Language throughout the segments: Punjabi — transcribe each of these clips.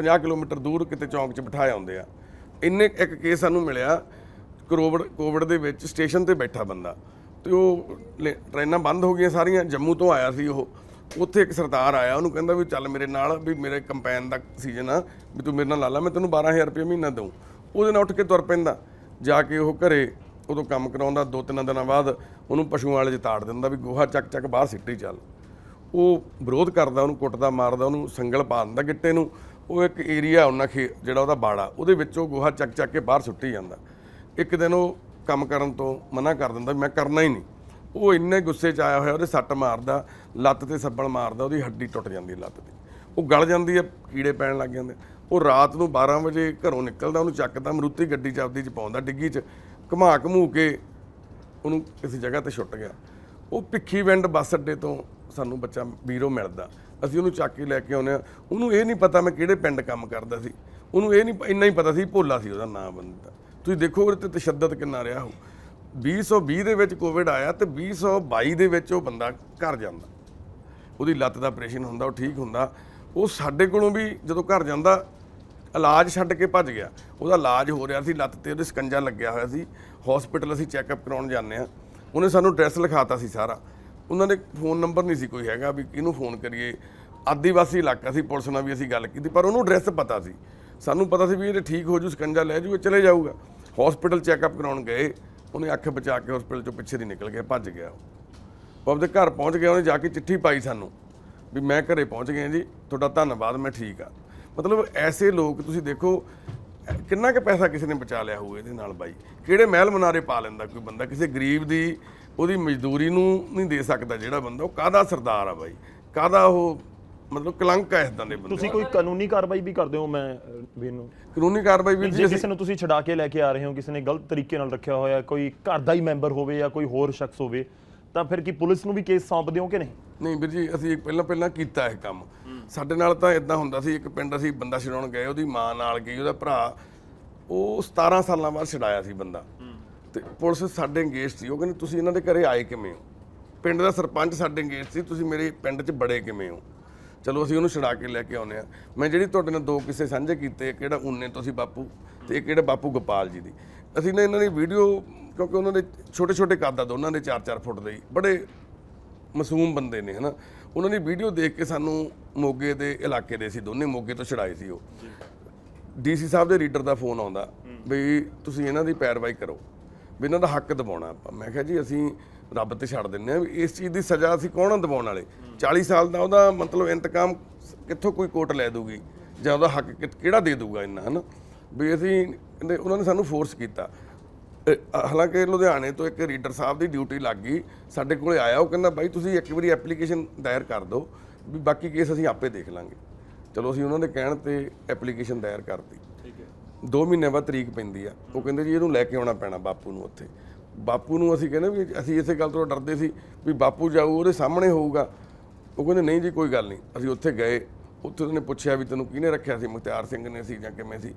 50 ਕਿਲੋਮੀਟਰ ਦੂਰ ਕਿਤੇ ਚੌਂਕ 'ਚ ਬਿਠਾਏ ਹੁੰਦੇ ਆ ਇੰਨੇ ਇੱਕ ਕੇਸ ਸਾਨੂੰ ਮਿਲਿਆ ਕੋਵਿਡ ਕੋਵਿਡ ਦੇ ਵਿੱਚ ਸਟੇਸ਼ਨ ਤੇ ਬੈਠਾ ਬੰਦਾ ਤੇ ਉਹ ਟ੍ਰੇਨਾਂ ਬੰਦ ਹੋ ਗਈਆਂ ਸਾਰੀਆਂ ਜੰਮੂ ਤੋਂ ਆਇਆ ਸੀ ਉਹ ਉੱਥੇ ਇੱਕ ਸਰਦਾਰ ਆਇਆ ਉਹਨੂੰ ਕਹਿੰਦਾ ਵੀ ਚੱਲ ਮੇਰੇ ਨਾਲ ਵੀ ਮੇਰੇ ਕੰਪੈਨ ਦਾ ਸੀਜ਼ਨ ਆ ਵੀ ਤੂੰ ਮੇਰੇ ਨਾਲ ਲਾ ਲੈ ਮੈਂ ਤੈਨੂੰ 12000 ਰੁਪਏ ਮਹੀਨਾ ਦਊ ਉਹਦੇ ਨਾਲ ਉੱਠ ਕੇ ਤੁਰ ਪੈਂਦਾ ਜਾ ਕੇ ਉਹ ਘਰੇ ਉਦੋਂ ਕੰਮ ਕਰਾਉਂਦਾ ਦੋ ਤਿੰਨ ਦਿਨਾਂ ਬਾਅਦ ਉਹਨੂੰ ਪਸ਼ੂ ਵਾਲੇ 'ਚ ਤਾੜ ਦਿੰਦਾ ਵੀ ਗੋਹਾ ਚੱਕ ਚੱਕ ਬਾਹਰ ਸਿੱਟੀ ਚੱਲ ਉਹ ਵਿਰੋਧ ਕਰਦਾ ਉਹਨੂੰ ਕੁੱਟਦਾ ਮਾਰਦਾ ਉਹਨੂੰ ਸੰਗਲ ਪਾ ਦਿੰਦਾ ਗਿੱਟੇ ਨੂੰ ਉਹ ਇੱਕ ਏਰੀਆ ਉਹਨਾਂ ਖੇ ਜਿਹੜਾ ਉਹਦਾ ਬਾੜਾ ਉਹਦੇ ਵਿੱਚੋਂ ਗੋਹਾ ਚੱਕ ਚੱਕ ਕੇ ਬਾਹਰ ਸੁੱਟੀ ਜਾਂਦਾ ਇੱਕ ਦਿਨ ਉਹ ਕੰਮ ਕਰਨ ਤੋਂ ਮਨਾ ਕਰ ਦਿੰਦਾ ਮੈਂ ਕਰਨਾ ਹੀ ਨਹੀਂ ਉਹ ਇੰਨੇ ਗੁੱਸੇ 'ਚ ਆਇਆ ਹੋਇਆ ਉਹਦੇ ਸੱਟ ਮਾਰਦਾ ਲੱਤ ਤੇ ਸੱਬਲ ਮਾਰਦਾ ਉਹਦੀ ਹੱਡੀ ਟੁੱਟ ਜਾਂਦੀ ਲੱਤ ਤੇ ਉਹ ਗਲ ਜਾਂਦੀ ਹੈ ਕੀੜੇ ਪੈਣ ਲੱਗ ਜਾਂਦੇ ਉਹ ਰਾਤ ਨੂੰ 12 ਵਜੇ ਘਰੋਂ ਨਿਕਲਦਾ ਉਹਨੂੰ ਚੱਕਦਾ ਮਰੂਤੀ ਗੱਡੀ ਚ ਆਪਦੀ ਚ ਪਾਉਂਦਾ ਡਿੱਗੀ ਚ ਘਮਾ ਘਮੂ ਕੇ ਉਹਨੂੰ ਕਿਸੇ ਜਗ੍ਹਾ ਤੇ ਛੁੱਟ ਗਿਆ ਉਹ ਪਿੱਖੀ ਵਿੰਡ ਬੱਸ ਅੱਡੇ ਤੋਂ ਸਾਨੂੰ ਬੱਚਾ ਵੀਰੋ ਮਿਲਦਾ ਅਸੀਂ ਉਹਨੂੰ ਚੱਕ ਕੇ ਲੈ ਕੇ ਆਉਨੇ ਆ ਉਹਨੂੰ ਇਹ ਨਹੀਂ ਪਤਾ ਮੈਂ ਕਿਹੜੇ ਪਿੰਡ ਕੰਮ ਕਰਦਾ ਸੀ ਉਹਨੂੰ ਇਹ ਨਹੀਂ ਇੰਨਾ ਹੀ ਪਤਾ ਸੀ ਭੋਲਾ ਸੀ ਉਹਦਾ ਨਾਮ ਬੰਦਾ ਤੁਸੀਂ ਦੇਖੋ ਉਹਦੇ ਤੇ ਤਸ਼ੱਦਦ ਕਿੰਨਾ ਰਿਹਾ ਹੋ 2020 ਦੇ ਵਿੱਚ ਕੋਵਿਡ ਆਇਆ ਤੇ 2022 ਦੇ ਵਿੱਚ ਉਹ ਬੰਦਾ ਘਰ ਜਾਂਦਾ ਉਹਦੀ ਲੱਤ ਦਾ ਆਪਰੇਸ਼ਨ ਹੁੰਦਾ ਉਹ ਠੀਕ ਹੁੰਦਾ ਉਹ ਸਾਡੇ ਕੋਲੋਂ ਵੀ ਜਦੋਂ ਘਰ ਜਾਂਦਾ ਇਲਾਜ ਛੱਡ ਕੇ ਭੱਜ ਗਿਆ ਉਹਦਾ ਇਲਾਜ ਹੋ ਰਿਹਾ ਸੀ ਲੱਤ ਤੇ ਉਹਦੇ ਸਕੰਜਾ ਲੱਗਿਆ ਹੋਇਆ ਸੀ ਹਸਪੀਟਲ ਅਸੀਂ ਚੈੱਕਅਪ ਕਰਾਉਣ ਜਾਂਦੇ ਆ ਉਹਨੇ ਸਾਨੂੰ ਡਰੈਸ ਲਿਖਾਤਾ ਸੀ ਸਾਰਾ ਉਹਨਾਂ ਦੇ ਫੋਨ ਨੰਬਰ ਨਹੀਂ ਸੀ ਕੋਈ ਹੈਗਾ ਵੀ ਕਿਹਨੂੰ ਫੋਨ ਕਰੀਏ ਆਦੀਵਾਸੀ ਇਲਾਕਾ ਸੀ ਪੁਲਿਸ ਨਾਲ ਵੀ ਅਸੀਂ ਗੱਲ ਕੀਤੀ ਪਰ ਉਹਨੂੰ ਐਡਰੈਸ ਪਤਾ ਸੀ ਸਾਨੂੰ ਪਤਾ ਸੀ ਵੀ ਇਹ ਠੀਕ ਹੋ ਜੂ ਸਕੰਜਾ ਲੈ ਜੂ ਚਲੇ ਜਾਊਗਾ ਹਸਪੀਟਲ ਚੈੱਕਅਪ ਕਰਾਉਣ ਗਏ ਉਹਨੇ ਅੱਖ ਬਚਾ ਕੇ ਹਸਪੀਟਲ ਚੋਂ ਪਿੱਛੇ ਦੀ ਨਿਕਲ ਗਿਆ ਭੱਜ ਗਿਆ ਉਹ ਆਪਣੇ ਘਰ ਪਹੁੰਚ ਗਿਆ ਉਹਨੇ ਜਾ ਕੇ ਚਿੱਠੀ ਪਾਈ ਸਾਨੂੰ ਵੀ ਮੈਂ ਘਰੇ ਪਹੁੰਚ ਗਿਆ ਜੀ ਤੁਹਾਡਾ ਧੰਨਵਾਦ ਮੈਂ ਠੀਕ ਆ ਮਤਲਬ ਐਸੇ ਲੋਕ ਤੁਸੀਂ ਦੇਖੋ ਕਿੰਨਾ ਕੁ ਪੈਸਾ ਕਿਸੇ ਨੇ ਬਚਾ ਲਿਆ ਹੋਊ ਇਹਦੇ ਨਾਲ ਬਾਈ ਕਿਹੜੇ ਮਹਿਲ ਮਨਾਰੇ ਪਾ ਲੈਂਦਾ ਕੋਈ ਬੰਦਾ ਕਿਸੇ ਗਰੀਬ ਦੀ ਉਹਦੀ ਮਜ਼ਦੂਰੀ ਨੂੰ ਨਹੀਂ ਦੇ ਸਕਦਾ ਜਿਹੜਾ ਬੰਦਾ ਉਹ ਕਾਦਾ ਸਰਦਾਰ ਆ ਬਾਈ ਕਾਦਾ ਉਹ ਮਤਲਬ ਕਲੰਕ ਹੈ ਇਦਾਂ ਦੇ ਬੰਦੇ ਤੁਸੀਂ ਕੋਈ ਕਾਨੂੰਨੀ ਕਾਰਵਾਈ ਵੀ ਕਰਦੇ ਹੋ ਮੈਂ ਵੀਰ ਨੂੰ ਕਾਨੂੰਨੀ ਕਾਰਵਾਈ ਵੀ ਜੇ ਕਿਸੇ ਨੂੰ ਤੁਸੀਂ ਛਡਾ ਕੇ ਲੈ ਕੇ ਆ ਰਹੇ ਹੋ ਕਿਸੇ ਨੇ ਗਲਤ ਤਰੀਕੇ ਨਾਲ ਰੱਖਿਆ ਹੋਇਆ ਕੋਈ ਘਰ ਦਾ ਹੀ ਮੈਂਬਰ ਹੋਵੇ ਜਾਂ ਕੋਈ ਹੋਰ ਸ਼ਖਸ ਹੋਵੇ ਤਾਂ ਫਿਰ ਕੀ ਪੁਲਿਸ ਨੂੰ ਵੀ ਕੇਸ ਸੌਂਪ ਦਿਓ ਕਿ ਨਹੀਂ ਨਹੀਂ ਵੀਰ ਜੀ ਅਸੀਂ ਪਹਿਲਾਂ ਪਹਿਲਾਂ ਕੀਤਾ ਇਹ ਕੰਮ ਸਾਡੇ ਨਾਲ ਤਾਂ ਇਦਾਂ ਹੁੰਦਾ ਸੀ ਇੱਕ ਪਿੰਡ ਅਸੀਂ ਬੰਦਾ ਛਡਾਉਣ ਗਏ ਉਹਦੀ ਮਾਂ ਨਾਲ ਗਈ ਉਹਦਾ ਭਰਾ ਉਹ 17 ਸਾਲਾਂ ਬਾਅਦ ਛਡਾਇਆ ਸੀ ਬੰਦਾ ਤੇ ਪੁਲਿਸ ਸਾਡੇ ਇੰਗੇਜ ਸੀ ਉਹ ਕਹਿੰਦੇ ਤੁਸੀਂ ਇਹਨਾਂ ਦੇ ਘਰੇ ਆਏ ਕਿਵੇਂ ਹੋ ਪਿੰਡ ਦਾ ਸਰਪੰਚ ਸਾਡੇ ਇੰਗੇਜ ਸੀ ਤੁਸੀਂ ਮੇਰੇ ਪਿੰਡ 'ਚ ਬੜੇ ਕਿਵੇਂ ਹੋ ਚਲੋ ਅਸੀਂ ਉਹਨੂੰ ਛੜਾ ਕੇ ਲੈ ਕੇ ਆਉਨੇ ਆ ਮੈਂ ਜਿਹੜੀ ਤੁਹਾਡੇ ਨਾਲ ਦੋ ਕਿਸੇ ਸਾਂਝੇ ਕੀਤੇ ਕਿਹੜਾ ਉਹਨੇ ਤੁਸੀਂ ਬਾਪੂ ਤੇ ਇੱਕ ਕਿਹੜਾ ਬਾਪੂ ਗੋਪਾਲ ਜੀ ਦੀ ਅਸੀਂ ਨੇ ਇਹਨਾਂ ਦੀ ਵੀਡੀਓ ਕਿਉਂਕਿ ਉਹਨਾਂ ਦੇ ਛੋਟੇ ਛੋਟੇ ਕੱਦ ਆ ਦੋਨਾਂ ਦੇ 4-4 ਫੁੱਟ ਦੇ ਬੜੇ ਮਾਸੂਮ ਬੰਦੇ ਨੇ ਹਨਾ ਉਹਨਾਂ ਦੀ ਵੀਡੀਓ ਦੇਖ ਕੇ ਸਾਨੂੰ ਮੋਗੇ ਦੇ ਇਲਾਕੇ ਦੇ ਸੀ ਦੋਨੇ ਮੋਗੇ ਤੋਂ ਛੜਾਏ ਸੀ ਉਹ ਡੀਸੀ ਸਾਹਿਬ ਦੇ ਰੀਡਰ ਦਾ ਫੋਨ ਆਉਂਦਾ ਵੀ ਤੁਸੀਂ ਇਹਨਾਂ ਦੀ ਪੈਰਵਾਈ ਕਰੋ ਵੀ ਇਹਨਾਂ ਦਾ ਹੱਕ ਦਿਵਾਉਣਾ ਆਪਾਂ ਮੈਂ ਕਿਹਾ ਜੀ ਅਸੀਂ ਰੱਬ ਤੇ ਛੱਡ ਦਿੰਨੇ ਆ ਇਸ ਚੀਜ਼ ਦੀ ਸਜ਼ਾ ਅਸੀਂ ਕੌਣ ਦਿਵਾਉਣ ਵਾਲੇ 40 ਸਾਲ ਦਾ ਉਹਦਾ ਮਤਲਬ ਇੰਤਕਾਮ ਕਿੱਥੋਂ ਕੋਈ ਕੋਰਟ ਲੈ ਦੂਗੀ ਜਾਂ ਉਹਦਾ ਹੱਕ ਕਿਹੜਾ ਦੇ ਦੂਗਾ ਇਹਨਾਂ ਹਨ ਵੀ ਅਸੀਂ ਕਹਿੰਦੇ ਉਹਨਾਂ ਨੇ ਸਾਨੂੰ ਫੋਰਸ ਕੀਤਾ ਹਾਲਾਂਕਿ ਲੁਧਿਆਣੇ ਤੋਂ ਇੱਕ ਰੀਡਰ ਸਾਹਿਬ ਦੀ ਡਿਊਟੀ ਲੱਗ ਗਈ ਸਾਡੇ ਕੋਲੇ ਆਇਆ ਉਹ ਕਹਿੰਦਾ ਬਾਈ ਤੁਸੀਂ ਇੱਕ ਵਾਰੀ ਐਪਲੀਕੇਸ਼ਨ ਦਾਇਰ ਕਰ ਦਿਓ ਵੀ ਬਾਕੀ ਕੇਸ ਅਸੀਂ ਆਪੇ ਦੇਖ ਲਾਂਗੇ ਚਲੋ ਅਸੀਂ ਉਹਨਾਂ ਦੇ ਕਹਿਣ ਤੇ ਐਪਲੀਕੇਸ਼ਨ ਦਾਇਰ ਕਰਤੀ 2 ਮਹੀਨੇ ਬਾਅਦ ਤਰੀਕ ਪੈਂਦੀ ਆ ਉਹ ਕਹਿੰਦੇ ਜੀ ਇਹਨੂੰ ਲੈ ਕੇ ਆਉਣਾ ਪੈਣਾ ਬਾਪੂ ਨੂੰ ਉੱਥੇ ਬਾਪੂ ਨੂੰ ਅਸੀਂ ਕਹਿੰਦੇ ਵੀ ਅਸੀਂ ਇਸੇ ਗੱਲ ਤੋਂ ਡਰਦੇ ਸੀ ਵੀ ਬਾਪੂ ਜਾਊ ਉਹਦੇ ਸਾਹਮਣੇ ਹੋਊਗਾ ਉਹ ਕਹਿੰਦੇ ਨਹੀਂ ਜੀ ਕੋਈ ਗੱਲ ਨਹੀਂ ਅਸੀਂ ਉੱਥੇ ਗਏ ਉੱਥੇ ਉਹਨੇ ਪੁੱਛਿਆ ਵੀ ਤੈਨੂੰ ਕਿਹਨੇ ਰੱਖਿਆ ਸੀ ਮੁਖਤਿਆਰ ਸਿੰਘ ਨੇ ਸੀ ਜਾਂ ਕਿਵੇਂ ਸੀ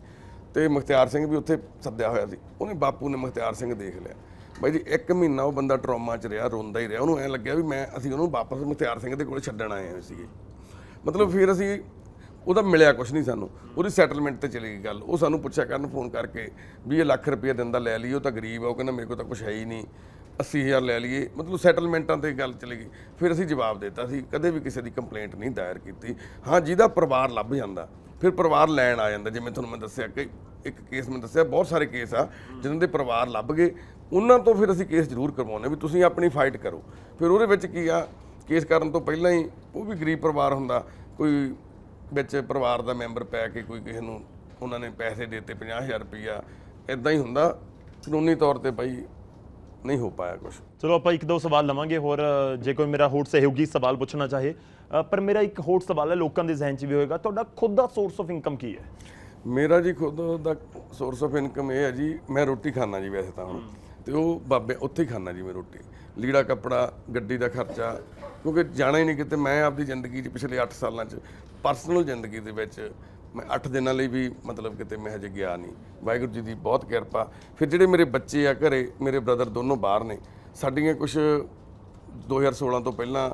ਤੇ ਮੁਖਤਿਆਰ ਸਿੰਘ ਵੀ ਉੱਥੇ ਸੱਦਿਆ ਹੋਇਆ ਸੀ ਉਹਨੇ ਬਾਪੂ ਨੇ ਮੁਖਤਿਆਰ ਸਿੰਘ ਦੇਖ ਲਿਆ ਬਾਈ ਜੀ 1 ਮਹੀਨਾ ਉਹ ਬੰਦਾ ਟਰੋਮਾ 'ਚ ਰਿਹਾ ਰੋਂਦਾ ਹੀ ਰਿਹਾ ਉਹਨੂੰ ਐ ਲੱਗਿਆ ਵੀ ਮੈਂ ਅਸੀਂ ਉਹਨੂੰ ਵਾਪਸ ਮੁਖਤਿਆਰ ਸਿੰਘ ਦੇ ਕੋਲ ਛੱਡਣ ਆਏ ਹਾਂ ਸੀਗੇ ਮਤਲਬ ਫਿਰ ਅਸੀਂ ਉਹਦਾ ਮਿਲਿਆ ਕੁਝ ਨਹੀਂ ਸਾਨੂੰ ਉਹਦੀ ਸੈਟਲਮੈਂਟ ਤੇ ਚਲੀ ਗਈ ਗੱਲ ਉਹ ਸਾਨੂੰ ਪੁੱਛਿਆ ਕਰਨ ਫੋਨ ਕਰਕੇ ਵੀ ਇਹ ਲੱਖ ਰੁਪਏ ਦਿੰਦਾ ਲੈ ਲਈਓ ਤਾਂ ਗਰੀਬ ਆ ਉਹ ਕਹਿੰਦਾ ਮੇਰੇ ਕੋਲ ਤਾਂ ਕੁਝ ਹੈ ਹੀ ਨਹੀਂ 80000 ਲੈ ਲਈਏ ਮਤਲਬ ਸੈਟਲਮੈਂਟਾਂ ਤੇ ਗੱਲ ਚਲੀ ਗਈ ਫਿਰ ਅਸੀਂ ਜਵਾਬ ਦਿੱਤਾ ਸੀ ਕਦੇ ਵੀ ਕਿਸੇ ਦੀ ਕੰਪਲੇਂਟ ਨਹੀਂ ਦਾਇਰ ਕੀਤੀ ਹਾਂ ਜਿਹਦਾ ਪਰਿਵਾਰ ਲੱਭ ਜਾਂਦਾ ਫਿਰ ਪਰਿਵਾਰ ਲੈਣ ਆ ਜਾਂਦਾ ਜਿਵੇਂ ਤੁਹਾਨੂੰ ਮੈਂ ਦੱਸਿਆ ਕਿ ਇੱਕ ਕੇਸ ਮੈਂ ਦੱਸਿਆ ਬਹੁਤ ਸਾਰੇ ਕੇਸ ਆ ਜਿਨ੍ਹਾਂ ਦੇ ਪਰਿਵਾਰ ਲੱਭ ਗਏ ਉਹਨਾਂ ਤੋਂ ਫਿਰ ਅਸੀਂ ਕੇਸ ਜ਼ਰੂਰ ਕਰਵਾਉਂਦੇ ਵੀ ਤੁਸੀਂ ਆਪਣੀ ਫਾਈਟ ਕਰੋ ਫਿਰ ਉਹਦੇ ਵਿੱਚ ਕੀ ਆ ਕੇਸ ਕਰਨ ਤੋਂ ਪਹਿਲਾਂ ਹੀ ਉਹ ਵੀ ਗਰੀਬ ਪਰਿਵਾਰ ਹੁੰਦਾ ਕੋਈ ਵਿੱਚ ਪਰਿਵਾਰ ਦਾ ਮੈਂਬਰ ਪੈ ਕੇ ਕੋਈ ਕਿਸੇ ਨੂੰ ਉਹਨਾਂ ਨੇ ਪੈਸੇ ਦਿੱਤੇ 50000 ਰੁਪਇਆ ਇਦਾਂ ਹੀ ਹੁੰਦਾ ਕਾਨੂੰਨੀ ਤੌਰ ਤੇ ਭਾਈ ਨਹੀਂ ਹੋ ਪਾਇਆ ਕੁਝ ਚਲੋ ਆਪਾਂ ਇੱਕ ਦੋ ਸਵਾਲ ਲਵਾਂਗੇ ਹੋਰ ਜੇ ਕੋਈ ਮੇਰਾ ਹੋਰ ਸਹਿਯੋਗੀ ਸਵਾਲ ਪੁੱਛਣਾ ਚਾਹੇ ਪਰ ਮੇਰਾ ਇੱਕ ਹੋਰ ਸਵਾਲ ਹੈ ਲੋਕਾਂ ਦੇ ਜ਼ਿਹਨ 'ਚ ਵੀ ਹੋਏਗਾ ਤੁਹਾਡਾ ਖੁਦ ਦਾ ਸੋਰਸ ਆਫ ਇਨਕਮ ਕੀ ਹੈ ਮੇਰਾ ਜੀ ਖੁਦ ਦਾ ਸੋਰਸ ਆਫ ਇਨਕਮ ਇਹ ਹੈ ਜੀ ਮੈਂ ਰੋਟੀ ਖਾਣਾ ਜੀ ਵੈਸੇ ਤਾਂ ਹੁਣ ਤੇ ਉਹ ਬਾਬੇ ਉੱਥੇ ਹੀ ਖਾਣਾ ਜੀ ਮੈਂ ਰੋਟੀ ਲੀੜਾ ਕੱਪੜਾ ਗੱਡੀ ਦਾ ਖਰਚਾ ਕਿਉਂਕਿ ਜਾਣਾ ਹੀ ਨਹੀਂ ਕਿਤੇ ਮੈਂ ਆਪਦੀ ਜ਼ਿੰਦਗੀ 'ਚ ਪਿਛਲੇ 8 ਸਾਲਾਂ 'ਚ ਪਰਸਨਲ ਜ਼ਿੰਦਗੀ ਦੇ ਵਿੱਚ ਮੈਂ 8 ਦਿਨਾਂ ਲਈ ਵੀ ਮਤਲਬ ਕਿਤੇ ਮੈਂ ਹਜੇ ਗਿਆ ਨਹੀਂ ਵਾਹਿਗੁਰੂ ਜੀ ਦੀ ਬਹੁਤ ਕਿਰਪਾ ਫਿਰ ਜਿਹੜੇ ਮੇਰੇ ਬੱਚੇ ਆ ਘਰੇ ਮੇਰੇ ਬ੍ਰਦਰ ਦੋਨੋਂ ਬਾਹਰ ਨੇ ਸਾਡੀਆਂ ਕੁਝ 2016 ਤੋਂ ਪਹਿਲਾਂ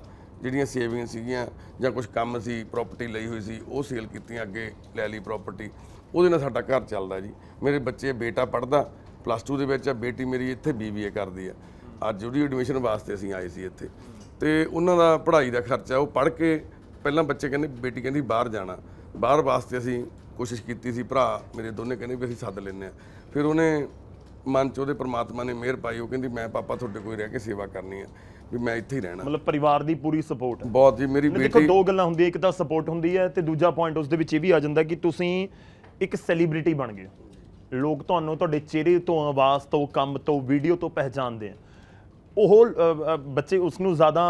ਜਿਹੜੀਆਂ ਸੇਵਿੰਗ ਸੀਗੀਆਂ ਜਾਂ ਕੁਝ ਕੰਮ ਸੀ ਪ੍ਰਾਪਰਟੀ ਲਈ ਹੋਈ ਸੀ ਉਹ ਸੇਲ ਕੀਤੀਆਂ ਅੱਗੇ ਲੈ ਲਈ ਪ੍ਰਾਪਰਟੀ ਉਹਦੇ ਨਾਲ ਸਾਡਾ ਘਰ ਚੱਲਦਾ ਜੀ ਮੇਰੇ ਬੱਚੇ ਬੇਟਾ ਪੜਦਾ ਪਲੱਸ 2 ਦੇ ਵਿੱਚ ਆ ਬੇਟੀ ਮੇਰੀ ਇੱਥੇ ਬੀਬੀਏ ਕਰਦੀ ਆ ਅੱਜ ਜੁੜੀ ਐਡਮਿਸ਼ਨ ਵਾਸਤੇ ਅਸੀਂ ਆਏ ਸੀ ਇੱਥੇ ਤੇ ਉਹਨਾਂ ਦਾ ਪੜ੍ਹਾਈ ਦਾ ਖਰਚਾ ਉਹ ਪੜ੍ਹ ਕੇ ਪਹਿਲਾਂ ਬੱਚੇ ਕਹਿੰਦੇ ਬੇਟੀ ਕਹਿੰਦੀ ਬਾਹਰ ਜਾਣਾ ਬਾਹਰ ਵਾਸਤੇ ਅਸੀਂ ਕੋਸ਼ਿਸ਼ ਕੀਤੀ ਸੀ ਭਰਾ ਮੇਰੇ ਦੋਨੇ ਕਹਿੰਦੇ ਵੀ ਅਸੀਂ ਸੱਦ ਲੈਨੇ ਆ ਫਿਰ ਉਹਨੇ ਮਨ ਚ ਉਹਦੇ ਪ੍ਰਮਾਤਮਾ ਨੇ ਮਿਹਰ ਪਾਈ ਉਹ ਕਹਿੰਦੀ ਮੈਂ ਪਾਪਾ ਤੁਹਾਡੇ ਕੋਈ ਰਹਿ ਕੇ ਸੇਵਾ ਕਰਨੀ ਆ ਵੀ ਮੈਂ ਇੱਥੇ ਹੀ ਰਹਿਣਾ ਮਤਲਬ ਪਰਿਵਾਰ ਦੀ ਪੂਰੀ ਸਪੋਰਟ ਬਹੁਤ ਜੀ ਮੇਰੀ ਬੇਟੀ ਦੇਖੋ ਦੋ ਗੱਲਾਂ ਹੁੰਦੀਆਂ ਇੱਕ ਤਾਂ ਸਪੋਰਟ ਹੁੰਦੀ ਹੈ ਤੇ ਦੂਜਾ ਪੁਆਇੰਟ ਉਸ ਦੇ ਵਿੱਚ ਇਹ ਵੀ ਆ ਜਾਂਦਾ ਕਿ ਤੁਸੀਂ ਇੱਕ ਸੈਲੀਬ੍ਰਿਟੀ ਬਣ ਗਏ ਲੋਕ ਤੁਹਾਨੂੰ ਤੁਹਾਡੇ ਚਿਹਰੇ ਤੋਂ ਆਵਾਜ਼ ਤੋਂ ਕੰਮ ਤੋਂ ਵੀਡੀਓ ਤੋਂ ਪਹਿਚਾਣਦੇ ਆ ਉਹ ਬੱਚੇ ਉਸ ਨੂੰ ਜ਼ਿਆਦਾ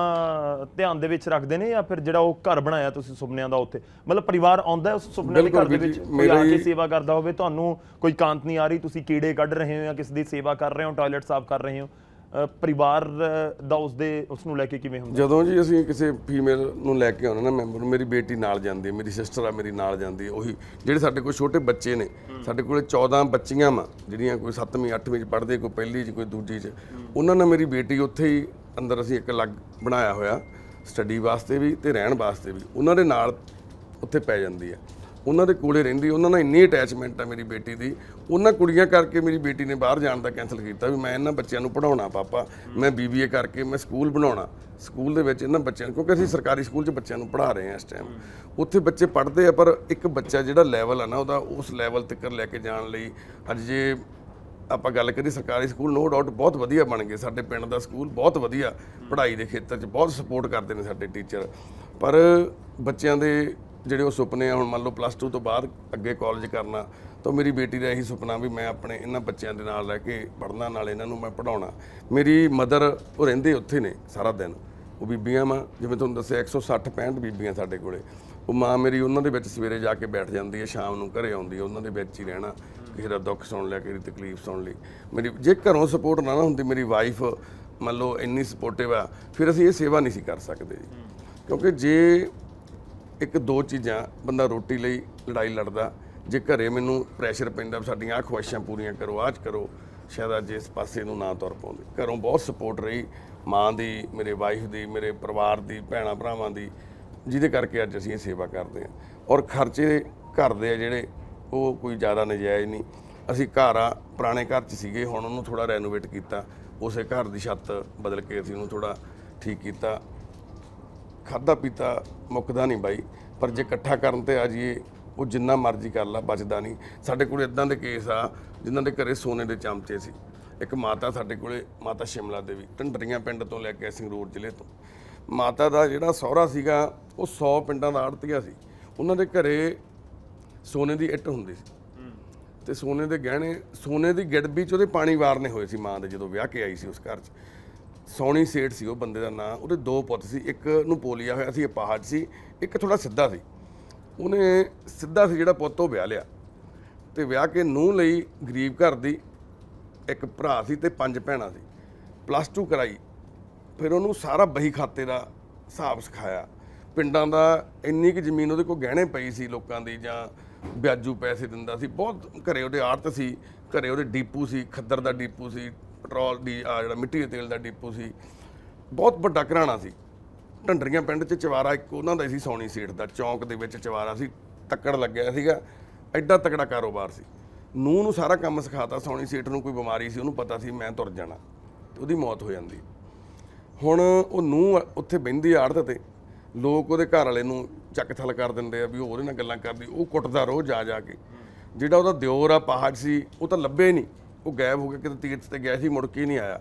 ਧਿਆਨ ਦੇ ਵਿੱਚ ਰੱਖਦੇ ਨੇ ਜਾਂ ਫਿਰ ਜਿਹੜਾ ਉਹ ਘਰ ਬਣਾਇਆ ਤੁਸੀਂ ਸੁਪਨਿਆਂ ਦਾ ਉੱਥੇ ਮਤਲਬ ਪਰਿਵਾਰ ਆਉਂਦਾ ਉਸ ਸੁਪਨਿਆਂ ਦੇ ਘਰ ਦੇ ਵਿੱਚ ਕੋਈ ਆ ਕੇ ਸੇਵਾ ਕਰਦਾ ਹੋਵੇ ਤੁਹਾਨੂੰ ਕੋਈ ਕਾਂਤ ਨਹੀਂ ਆ ਰਹੀ ਤੁਸੀਂ ਕੀੜੇ ਕੱਢ ਰਹੇ ਹੋ ਜਾਂ ਕਿਸ ਦੀ ਸੇਵਾ ਕਰ ਰਹੇ ਹੋ ਟਾਇਲਟ ਸਾਫ਼ ਕਰ ਰਹੇ ਹੋ ਪਰਿਵਾਰ ਦਾ ਉਸ ਦੇ ਉਸ ਨੂੰ ਲੈ ਕੇ ਕਿਵੇਂ ਹੁੰਦਾ ਜਦੋਂ ਜੀ ਅਸੀਂ ਕਿਸੇ ਫੀਮੇਲ ਨੂੰ ਲੈ ਕੇ ਆਉਣਾ ਨਾ ਮੈਂਬਰ ਨੂੰ ਮੇਰੀ ਬੇਟੀ ਨਾਲ ਜਾਂਦੀ ਹੈ ਮੇਰੀ ਸਿਸਟਰ ਆ ਮੇਰੀ ਨਾਲ ਜਾਂਦੀ ਹੈ ਉਹੀ ਜਿਹੜੇ ਸਾਡੇ ਕੋਲ ਛੋਟੇ ਬੱਚੇ ਨੇ ਸਾਡੇ ਕੋਲੇ 14 ਬੱਚੀਆਂ ਵਾ ਜਿਹੜੀਆਂ ਕੋਈ 7ਵੀਂ 8ਵੀਂ ਚ ਪੜ੍ਹਦੇ ਕੋਈ ਪਹਿਲੀ ਚ ਕੋਈ ਦੂਜੀ ਚ ਉਹਨਾਂ ਨਾਲ ਮੇਰੀ ਬੇਟੀ ਉੱਥੇ ਹੀ ਅੰਦਰ ਅਸੀਂ ਇੱਕ ਅਲੱਗ ਬਣਾਇਆ ਹੋਇਆ ਸਟੱਡੀ ਵਾਸਤੇ ਵੀ ਤੇ ਰਹਿਣ ਵਾਸਤੇ ਵੀ ਉਹਨਾਂ ਦੇ ਨਾਲ ਉੱਥੇ ਪੈ ਜਾਂਦੀ ਹੈ ਉਹਨਾਂ ਦੇ ਕੋਲੇ ਰਹਿੰਦੀ ਉਹਨਾਂ ਨਾਲ ਇੰਨੀ ਅਟੈਚਮੈਂਟ ਆ ਮੇਰੀ ਬੇਟੀ ਦੀ ਉਹਨਾਂ ਕੁੜੀਆਂ ਕਰਕੇ ਮੇਰੀ ਬੇਟੀ ਨੇ ਬਾਹਰ ਜਾਣ ਦਾ ਕੈਨਸਲ ਕੀਤਾ ਵੀ ਮੈਂ ਇਹਨਾਂ ਬੱਚਿਆਂ ਨੂੰ ਪੜਾਉਣਾ ਪਾਪਾ ਮੈਂ ਬੀਬੀਏ ਕਰਕੇ ਮੈਂ ਸਕੂਲ ਬਣਾਉਣਾ ਸਕੂਲ ਦੇ ਵਿੱਚ ਇਹਨਾਂ ਬੱਚਿਆਂ ਕਿਉਂਕਿ ਅਸੀਂ ਸਰਕਾਰੀ ਸਕੂਲ 'ਚ ਬੱਚਿਆਂ ਨੂੰ ਪੜ੍ਹਾ ਰਹੇ ਹਾਂ ਇਸ ਟਾਈਮ ਉੱਥੇ ਬੱਚੇ ਪੜ੍ਹਦੇ ਆ ਪਰ ਇੱਕ ਬੱਚਾ ਜਿਹੜਾ ਲੈਵਲ ਆ ਨਾ ਉਹਦਾ ਉਸ ਲੈਵਲ ਤੱਕ ਲੈ ਕੇ ਜਾਣ ਲਈ ਅੱਜ ਜੇ ਆਪਾਂ ਗੱਲ ਕਰੀ ਸਰਕਾਰੀ ਸਕੂਲ ਨੋ ਡਾਊਟ ਬਹੁਤ ਵਧੀਆ ਬਣ ਗਏ ਸਾਡੇ ਪਿੰਡ ਦਾ ਸਕੂਲ ਬਹੁਤ ਵਧੀਆ ਪੜ੍ਹਾਈ ਦੇ ਖੇਤਰ 'ਚ ਬਹੁਤ ਸਪੋਰਟ ਕਰਦੇ ਨੇ ਸਾਡੇ ਟੀਚਰ ਪਰ ਬੱਚਿਆਂ ਦੇ ਜਿਹੜੇ ਉਹ ਸੁਪਨੇ ਆ ਹੁਣ ਮੰਨ ਲਓ ਪਲੱਸ 2 ਤੋਂ ਬਾਅਦ ਅੱਗੇ ਕਾਲਜ ਕਰਨਾ ਤਾਂ ਮੇਰੀ ਬੇਟੀ ਦਾ ਇਹੀ ਸੁਪਨਾ ਵੀ ਮੈਂ ਆਪਣੇ ਇਹਨਾਂ ਬੱਚਿਆਂ ਦੇ ਨਾਲ ਲੈ ਕੇ ਪੜਨਾ ਨਾਲ ਇਹਨਾਂ ਨੂੰ ਮੈਂ ਪੜਾਉਣਾ ਮੇਰੀ ਮਦਰ ਉਹ ਰਹਿੰਦੇ ਉੱਥੇ ਨੇ ਸਾਰਾ ਦਿਨ ਉਹ ਬੀਬੀਆਂ ਮਾਂ ਜਿਵੇਂ ਤੁਹਾਨੂੰ ਦੱਸਿਆ 160 65 ਬੀਬੀਆਂ ਸਾਡੇ ਕੋਲੇ ਉਹ ਮਾਂ ਮੇਰੀ ਉਹਨਾਂ ਦੇ ਵਿੱਚ ਸਵੇਰੇ ਜਾ ਕੇ ਬੈਠ ਜਾਂਦੀ ਹੈ ਸ਼ਾਮ ਨੂੰ ਘਰੇ ਆਉਂਦੀ ਹੈ ਉਹਨਾਂ ਦੇ ਵਿੱਚ ਹੀ ਰਹਿਣਾ ਕਿਸੇ ਦਾ ਦੁੱਖ ਸੁਣ ਲਿਆ ਕਿਸੇ ਦੀ ਤਕਲੀਫ ਸੁਣ ਲਈ ਮੇਰੀ ਜੇ ਘਰੋਂ ਸਪੋਰਟ ਨਾ ਨਾ ਹੁੰਦੀ ਮੇਰੀ ਵਾਈਫ ਮੰਨ ਲਓ ਇੰਨੀ ਸਪੋਰਟਿਵ ਆ ਫਿਰ ਅਸੀਂ ਇਹ ਸੇਵਾ ਨਹੀਂ ਸੀ ਕਰ ਸਕਦੇ ਜੀ ਕਿਉਂਕਿ ਜੇ ਇੱਕ ਦੋ ਚੀਜ਼ਾਂ ਬੰਦਾ ਰੋਟੀ ਲਈ ਲੜਾਈ ਲੜਦਾ ਜੇ ਘਰੇ ਮੈਨੂੰ ਪ੍ਰੈਸ਼ਰ ਪੈਂਦਾ ਸਾਡੀਆਂ ਆਹ ਖੁਆਇਸ਼ਾਂ ਪੂਰੀਆਂ ਕਰੋ ਆਜ ਕਰੋ ਸ਼ਾਇਦ ਅੱਜ ਇਸ ਪਾਸੇ ਨੂੰ ਨਾ ਤੁਰ ਪਾਉਂਦੇ ਘਰੋਂ ਬਹੁਤ ਸਪੋਰਟ ਰਹੀ ਮਾਂ ਦੀ ਮੇਰੇ ਵਾਈਫ ਦੀ ਮੇਰੇ ਪਰਿਵਾਰ ਦੀ ਭੈਣਾ ਭਰਾਵਾਂ ਦੀ ਜਿਹਦੇ ਕਰਕੇ ਅੱਜ ਅਸੀਂ ਇਹ ਸੇਵਾ ਕਰਦੇ ਹਾਂ ਔਰ ਖਰਚੇ ਘਰ ਦੇ ਆ ਜਿਹੜੇ ਉਹ ਕੋਈ ਜ਼ਿਆਦਾ ਨਜਾਇਜ਼ ਨਹੀਂ ਅਸੀਂ ਘਰ ਆ ਪੁਰਾਣੇ ਘਰ 'ਚ ਸੀਗੇ ਹੁਣ ਉਹਨੂੰ ਥੋੜਾ ਰੈਨੋਵੇਟ ਕੀਤਾ ਉਸੇ ਘਰ ਦੀ ਛੱਤ ਬਦਲ ਕੇ ਅਸੀਂ ਉਹਨੂੰ ਥੋੜਾ ਠੀਕ ਕੀਤਾ ਖਾਦਾ ਪੀਤਾ ਮੁੱਕਦਾ ਨਹੀਂ ਬਾਈ ਪਰ ਜੇ ਇਕੱਠਾ ਕਰਨ ਤੇ ਆ ਜੀਏ ਉਹ ਜਿੰਨਾ ਮਰਜ਼ੀ ਕਰ ਲਾ ਬਚਦਾ ਨਹੀਂ ਸਾਡੇ ਕੋਲ ਇਦਾਂ ਦੇ ਕੇਸ ਆ ਜਿਨ੍ਹਾਂ ਦੇ ਘਰੇ ਸੋਨੇ ਦੇ ਚਮਚੇ ਸੀ ਇੱਕ ਮਾਤਾ ਸਾਡੇ ਕੋਲੇ ਮਾਤਾ ਸ਼ਿਮਲਾ ਦੇਵੀ ਢੰਡਰੀਆਂ ਪਿੰਡ ਤੋਂ ਲੈ ਕੇ ਸਿੰਘਰੂਰ ਜ਼ਿਲ੍ਹੇ ਤੋਂ ਮਾਤਾ ਦਾ ਜਿਹੜਾ ਸਹੁਰਾ ਸੀਗਾ ਉਹ 100 ਪਿੰਡਾਂ ਦਾ ਆੜਤੀਆ ਸੀ ਉਹਨਾਂ ਦੇ ਘਰੇ ਸੋਨੇ ਦੀ ਇੱਟ ਹੁੰਦੀ ਸੀ ਤੇ ਸੋਨੇ ਦੇ ਗਹਿਣੇ ਸੋਨੇ ਦੀ ਗਿੜਬੀ ਚ ਉਹਦੇ ਪਾਣੀ ਵਾਰਨੇ ਹੋਏ ਸੀ ਮਾਂ ਦੇ ਜਦੋਂ ਵਿਆਹ ਕੇ ਆਈ ਸੀ ਉਸ ਘਰ 'ਚ ਸੋਹਣੀ ਸੇਠ ਸੀ ਉਹ ਬੰਦੇ ਦਾ ਨਾਂ ਉਹਦੇ ਦੋ ਪੁੱਤ ਸੀ ਇੱਕ ਨੂੰ ਪੋਲੀਆ ਹੋਇਆ ਸੀ ਅਪਾਹਜ ਸੀ ਇੱਕ ਥੋੜਾ ਸਿੱਧਾ ਸੀ ਉਹਨੇ ਸਿੱਧਾ ਸੀ ਜਿਹੜਾ ਪੁੱਤ ਉਹ ਵਿਆਹ ਲਿਆ ਤੇ ਵਿਆਹ ਕੇ ਨੂੰ ਲਈ ਗਰੀਬ ਘਰ ਦੀ ਇੱਕ ਭਰਾ ਸੀ ਤੇ ਪੰਜ ਭੈਣਾਂ ਸੀ ਪਲੱਸ 2 ਕਰਾਈ ਫਿਰ ਉਹਨੂੰ ਸਾਰਾ ਬਹੀ ਖਾਤੇ ਦਾ ਹਿਸਾਬ ਸਿਖਾਇਆ ਪਿੰਡਾਂ ਦਾ ਇੰਨੀ ਕਿ ਜ਼ਮੀਨ ਉਹਦੇ ਕੋਲ ਗਹਿਣੇ ਪਈ ਸੀ ਲੋਕਾਂ ਦੀ ਜਾਂ ਵਿਆਜੂ ਪੈਸੇ ਦਿੰਦਾ ਸੀ ਬਹੁਤ ਘਰੇ ਉਹਦੇ ਆੜਤ ਸੀ ਘਰੇ ਉਹਦੇ ਡੀਪੂ ਸੀ ਖੱਦਰ ਦਾ ਡੀਪੂ ਸੀ ਪੈਟਰੋਲ ਦੀ ਆ ਜਿਹੜਾ ਮਿੱਟੀ ਦੇ ਤੇਲ ਦਾ ਡਿਪੋ ਸੀ ਬਹੁਤ ਵੱਡਾ ਘਰਾਣਾ ਸੀ ਢੰਡਰੀਆਂ ਪਿੰਡ 'ਚ ਚਵਾਰਾ ਇੱਕ ਉਹਨਾਂ ਦਾ ਸੀ ਸੌਣੀ ਸੀਟ ਦਾ ਚੌਂਕ ਦੇ ਵਿੱਚ ਚਵਾਰਾ ਸੀ ਤੱਕੜ ਲੱਗਿਆ ਸੀਗਾ ਐਡਾ ਤਕੜਾ ਕਾਰੋਬਾਰ ਸੀ ਨੂੰ ਨੂੰ ਸਾਰਾ ਕੰਮ ਸਿਖਾਤਾ ਸੌਣੀ ਸੀਟ ਨੂੰ ਕੋਈ ਬਿਮਾਰੀ ਸੀ ਉਹਨੂੰ ਪਤਾ ਸੀ ਮੈਂ ਤੁਰ ਜਾਣਾ ਤੇ ਉਹਦੀ ਮੌਤ ਹੋ ਜਾਂਦੀ ਹੁਣ ਉਹ ਨੂੰ ਉੱਥੇ ਬਹਿੰਦੀ ਆੜਤ ਤੇ ਲੋਕ ਉਹਦੇ ਘਰ ਵਾਲੇ ਨੂੰ ਚੱਕ ਥਲ ਕਰ ਦਿੰਦੇ ਆ ਵੀ ਉਹਦੇ ਨਾਲ ਗੱਲਾਂ ਕਰਦੀ ਉਹ ਕੁੱਟਦਾ ਰੋਜ਼ ਜਾ ਜਾ ਕੇ ਜਿਹੜਾ ਉਹਦਾ ਦਿਓਰ ਆ ਪਹਾੜ ਸੀ ਉਹ ਤਾਂ ਲੱਭੇ ਨਹੀਂ ਉਹ ਗਾਇਬ ਹੋ ਕੇ ਕਿਤੇ ਤੀਰਥ ਤੇ ਗਿਆ ਸੀ ਮੁੜ ਕੇ ਨਹੀਂ ਆਇਆ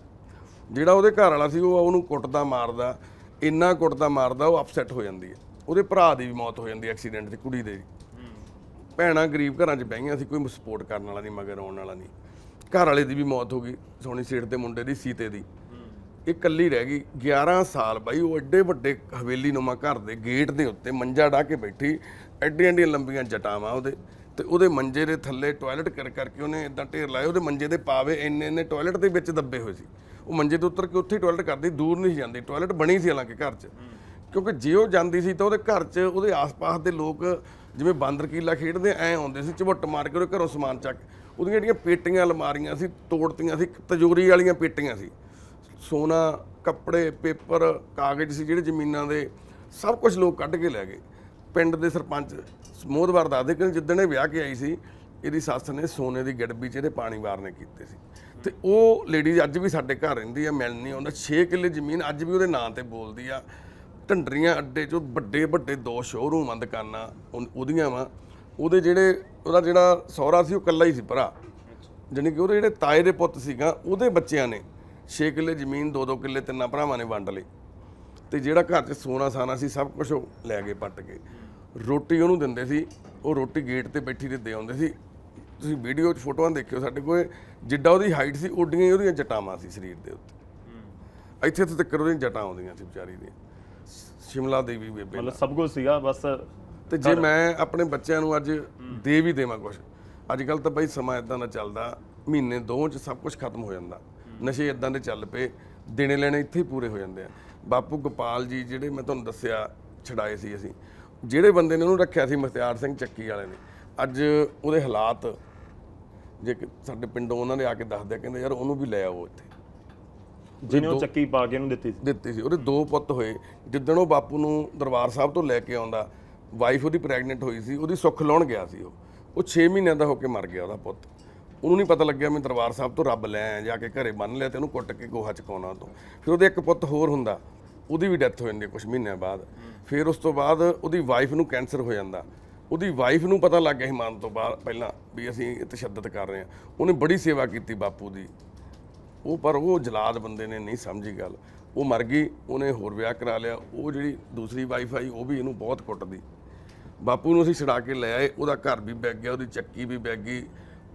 ਜਿਹੜਾ ਉਹਦੇ ਘਰ ਵਾਲਾ ਸੀ ਉਹ ਉਹਨੂੰ ਕੁੱਟਦਾ ਮਾਰਦਾ ਇੰਨਾ ਕੁੱਟਦਾ ਮਾਰਦਾ ਉਹ ਅਪਸੈਟ ਹੋ ਜਾਂਦੀ ਹੈ ਉਹਦੇ ਭਰਾ ਦੀ ਵੀ ਮੌਤ ਹੋ ਜਾਂਦੀ ਐਕਸੀਡੈਂਟ ਤੇ ਕੁੜੀ ਦੇ ਭੈਣਾ ਗਰੀਬ ਘਰਾਂ 'ਚ ਬਹਿਆਂ ਸੀ ਕੋਈ ਸਪੋਰਟ ਕਰਨ ਵਾਲਾ ਨਹੀਂ ਮਗਰ ਆਉਣ ਵਾਲਾ ਨਹੀਂ ਘਰ ਵਾਲੇ ਦੀ ਵੀ ਮੌਤ ਹੋ ਗਈ ਸੋਣੀ ਸੇਠ ਦੇ ਮੁੰਡੇ ਦੀ ਸੀਤੇ ਦੀ ਇਹ ਇਕੱਲੀ ਰਹਿ ਗਈ 11 ਸਾਲ ਬਾਈ ਉਹ ਐਡੇ ਵੱਡੇ ਹਵੇਲੀ ਨੁਮਾ ਘਰ ਦੇ ਗੇਟ ਦੇ ਉੱਤੇ ਮੰਜਾ ਢਾ ਕੇ ਬੈਠੀ ਐਡੀਆਂ ਐਡੀਆਂ ਲੰਬੀਆਂ ਜਟਾਵਾਂ ਉਹਦੇ ਤੇ ਉਹਦੇ ਮੰਜੇ ਦੇ ਥੱਲੇ ਟਾਇਲਟ ਕਰ ਕਰਕੇ ਉਹਨੇ ਇਦਾਂ ਢੇਰ ਲਾਇਆ ਉਹਦੇ ਮੰਜੇ ਦੇ ਪਾਵੇ ਇੰਨੇ ਇੰਨੇ ਟਾਇਲਟ ਦੇ ਵਿੱਚ ਦੱਬੇ ਹੋਏ ਸੀ ਉਹ ਮੰਜੇ ਤੋਂ ਉੱਤਰ ਕੇ ਉੱਥੇ ਟਾਇਲਟ ਕਰਦੀ ਦੂਰ ਨਹੀਂ ਜਾਂਦੀ ਟਾਇਲਟ ਬਣੀ ਸੀ ਹਾਲਾਂਕਿ ਘਰ 'ਚ ਕਿਉਂਕਿ ਜੇ ਉਹ ਜਾਂਦੀ ਸੀ ਤਾਂ ਉਹਦੇ ਘਰ 'ਚ ਉਹਦੇ ਆਸ-ਪਾਸ ਦੇ ਲੋਕ ਜਿਵੇਂ ਬਾਂਦਰ ਕੀਲਾ ਖੇਡਦੇ ਐ ਆਉਂਦੇ ਸੀ ਝਵੱਟ ਮਾਰ ਕੇ ਉਹਦੇ ਘਰੋਂ ਸਮਾਨ ਚੱਕ ਉਹਦੀਆਂ ਜਿਹੜੀਆਂ ਪੇਟੀਆਂ ਅਲਮਾਰੀਆਂ ਸੀ ਤੋੜਤੀਆਂ ਸੀ ਤਜੋਰੀ ਵਾਲੀਆਂ ਪੇਟੀਆਂ ਸੀ ਸੋਨਾ ਕੱਪੜੇ ਪੇਪਰ ਕਾਗਜ਼ ਸੀ ਜਿਹੜੇ ਜ਼ਮੀਨਾਂ ਦੇ ਸਭ ਕੁਝ ਲੋਕ ਕੱਢ ਕੇ ਲੈ ਗਏ ਪਿੰਡ ਦੇ ਸਰਪੰਚ ਮੋਦਵਾਰ ਦੱਸਦੇ ਕਿ ਜਿੱਦਣ ਵਿਆਹ ਕੇ ਆਈ ਸੀ ਇਹਦੀ ਸੱਸ ਨੇ ਸੋਨੇ ਦੀ ਗੜਬੀ 'ਚ ਇਹਦੇ ਪਾਣੀ ਵਾਰਨੇ ਕੀਤੇ ਸੀ ਤੇ ਉਹ ਲੇਡੀ ਅੱਜ ਵੀ ਸਾਡੇ ਘਰ ਰਹਿੰਦੀ ਆ ਨਹੀਂ ਆਉਂਦਾ 6 ਕਿੱਲੇ ਜ਼ਮੀਨ ਅੱਜ ਵੀ ਉਹਦੇ ਨਾਂ ਤੇ ਬੋਲਦੀ ਆ ਢੰਡਰੀਆਂ ਅੱਡੇ 'ਚ ਵੱਡੇ ਵੱਡੇ ਦੋ ਸ਼ੋਰੂਮ ਬੰਦ ਕਰਨਾ ਉਹਦੀਆਂ ਵਾ ਉਹਦੇ ਜਿਹੜੇ ਉਹਦਾ ਜਿਹੜਾ ਸਹੁਰਾ ਸੀ ਉਹ ਕੱਲਾ ਹੀ ਸੀ ਭਰਾ ਜਾਨੀ ਕਿ ਉਹਦੇ ਜਿਹੜੇ ਤਾਏ ਦੇ ਪੁੱਤ ਸੀਗਾ ਉਹਦੇ ਬੱਚਿਆਂ ਨੇ 6 ਕਿੱਲੇ ਜ਼ਮੀਨ 2-2 ਕਿੱਲੇ ਤਿੰਨਾਂ ਭਰਾਵਾਂ ਨੇ ਵੰਡ ਲਈ ਤੇ ਜਿਹੜਾ ਘਰ 'ਚ ਸੋਨਾ ਸਾਨਾ ਸੀ ਸਭ ਕੁਝ ਉਹ ਲੈ ਗਏ ਪੱਟ ਕੇ ਰੋਟੀ ਉਹਨੂੰ ਦਿੰਦੇ ਸੀ ਉਹ ਰੋਟੀ ਗੇਟ ਤੇ ਬੈਠੀ ਦੇ ਆਉਂਦੇ ਸੀ ਤੁਸੀਂ ਵੀਡੀਓ 'ਚ ਫੋਟੋਆਂ ਦੇਖਿਓ ਸਾਡੇ ਕੋਲ ਜਿੱਡਾ ਉਹਦੀ ਹਾਈਟ ਸੀ ਉੱਡੀਆਂ ਹੀ ਉਹਦੀਆਂ ਜਟਾਵਾਂ ਸੀ ਸਰੀਰ ਦੇ ਉੱਤੇ ਇੱਥੇ ਤੋਂ ਤੱਕ ਉਹਦੀਆਂ ਜਟਾਂ ਆਉਂਦੀਆਂ ਸੀ ਵਿਚਾਰੀ ਦੀਆਂ ਸ਼ਿਮਲਾ ਦੇਵੀ ਬੇਬੇ ਮਤਲਬ ਸਭ ਕੁਝ ਸੀਗਾ ਬਸ ਤੇ ਜੇ ਮੈਂ ਆਪਣੇ ਬੱਚਿਆਂ ਨੂੰ ਅੱਜ ਦੇ ਵੀ ਦੇਵਾਂ ਕੁਝ ਅੱਜ ਕੱਲ ਤਾਂ ਬਈ ਸਮਾਂ ਇਦਾਂ ਦਾ ਚੱਲਦਾ ਮਹੀਨੇ ਦੋ ਚ ਸਭ ਕੁਝ ਖਤਮ ਹੋ ਜਾਂਦਾ ਨਸ਼ੇ ਇਦਾਂ ਦੇ ਚੱਲ ਪਏ ਦੇਣੇ ਲੈਣੇ ਇੱਥੇ ਹੀ ਪੂਰੇ ਹੋ ਜਾਂਦੇ ਆ ਬਾਪੂ ਗੋਪਾਲ ਜੀ ਜਿਹੜੇ ਮੈਂ ਤੁਹਾਨੂੰ ਦੱਸਿਆ ਛਡਾਏ ਸੀ ਅਸੀਂ ਜਿਹੜੇ ਬੰਦੇ ਨੇ ਉਹਨੂੰ ਰੱਖਿਆ ਸੀ ਮਹਤਿਆਰ ਸਿੰਘ ਚੱਕੀ ਵਾਲੇ ਨੇ ਅੱਜ ਉਹਦੇ ਹਾਲਾਤ ਜੇ ਸਾਡੇ ਪਿੰਡੋਂ ਉਹਨਾਂ ਨੇ ਆ ਕੇ ਦੱਸਦੇ ਕਹਿੰਦੇ ਯਾਰ ਉਹਨੂੰ ਵੀ ਲੈ ਆਓ ਇੱਥੇ ਜਿਹਨੇ ਉਹ ਚੱਕੀ ਪਾ ਕੇ ਉਹਨੂੰ ਦਿੱਤੀ ਸੀ ਦਿੱਤੀ ਸੀ ਉਹਦੇ ਦੋ ਪੁੱਤ ਹੋਏ ਜਿੱਦਣ ਉਹ ਬਾਪੂ ਨੂੰ ਦਰਬਾਰ ਸਾਹਿਬ ਤੋਂ ਲੈ ਕੇ ਆਉਂਦਾ ਵਾਈਫ ਉਹਦੀ ਪ੍ਰੈਗਨੈਂਟ ਹੋਈ ਸੀ ਉਹਦੀ ਸੁੱਖ ਲਾਉਣ ਗਿਆ ਸੀ ਉਹ ਉਹ 6 ਮਹੀਨਿਆਂ ਦਾ ਹੋ ਕੇ ਮਰ ਗਿਆ ਉਹਦਾ ਪੁੱਤ ਉਹਨੂੰ ਨਹੀਂ ਪਤਾ ਲੱਗਿਆ ਮੈਂ ਦਰਬਾਰ ਸਾਹਿਬ ਤੋਂ ਰੱਬ ਲੈ ਆਇਆ ਜਾ ਕੇ ਘਰੇ ਬੰਨ ਲਿਆ ਤੇ ਉਹਨੂੰ ਕੁੱਟ ਕੇ ਗੋਹਾ ਚਕਾਉਣਾ ਤੋਂ ਫਿਰ ਉਹਦੇ ਇੱਕ ਪੁੱਤ ਹੋਰ ਹੁੰਦਾ ਉਹਦੀ ਵੀ ਡੈਥ ਹੋ ਜਾਂਦੀ ਕੁਝ ਮਹੀਨਿਆਂ ਬਾਅਦ ਫਿਰ ਉਸ ਤੋਂ ਬਾਅਦ ਉਹਦੀ ਵਾਈਫ ਨੂੰ ਕੈਂਸਰ ਹੋ ਜਾਂਦਾ ਉਹਦੀ ਵਾਈਫ ਨੂੰ ਪਤਾ ਲੱਗ ਗਿਆ ਹਿਮਾਨ ਤੋਂ ਬਾਅਦ ਪਹਿਲਾਂ ਵੀ ਅਸੀਂ ਤਸ਼ੱਦਦ ਕਰ ਰਹੇ ਹਾਂ ਉਹਨੇ ਬੜੀ ਸੇਵਾ ਕੀਤੀ ਬਾਪੂ ਦੀ ਉਹ ਪਰ ਉਹ ਜਲਾਦ ਬੰਦੇ ਨੇ ਨਹੀਂ ਸਮਝੀ ਗੱਲ ਉਹ ਮਰ ਗਈ ਉਹਨੇ ਹੋਰ ਵਿਆਹ ਕਰਾ ਲਿਆ ਉਹ ਜਿਹੜੀ ਦੂਸਰੀ ਵਾਈਫ ਆਈ ਉਹ ਵੀ ਇਹਨੂੰ ਬਹੁਤ ਕੁੱਟਦੀ ਬਾਪੂ ਨੂੰ ਅਸੀਂ ਛਡਾ ਕੇ ਲੈ ਆਏ ਉਹਦਾ ਘਰ ਵੀ ਬੈਗ ਗਿਆ ਉਹਦੀ ਚੱਕੀ ਵੀ ਬੈਗ ਗਈ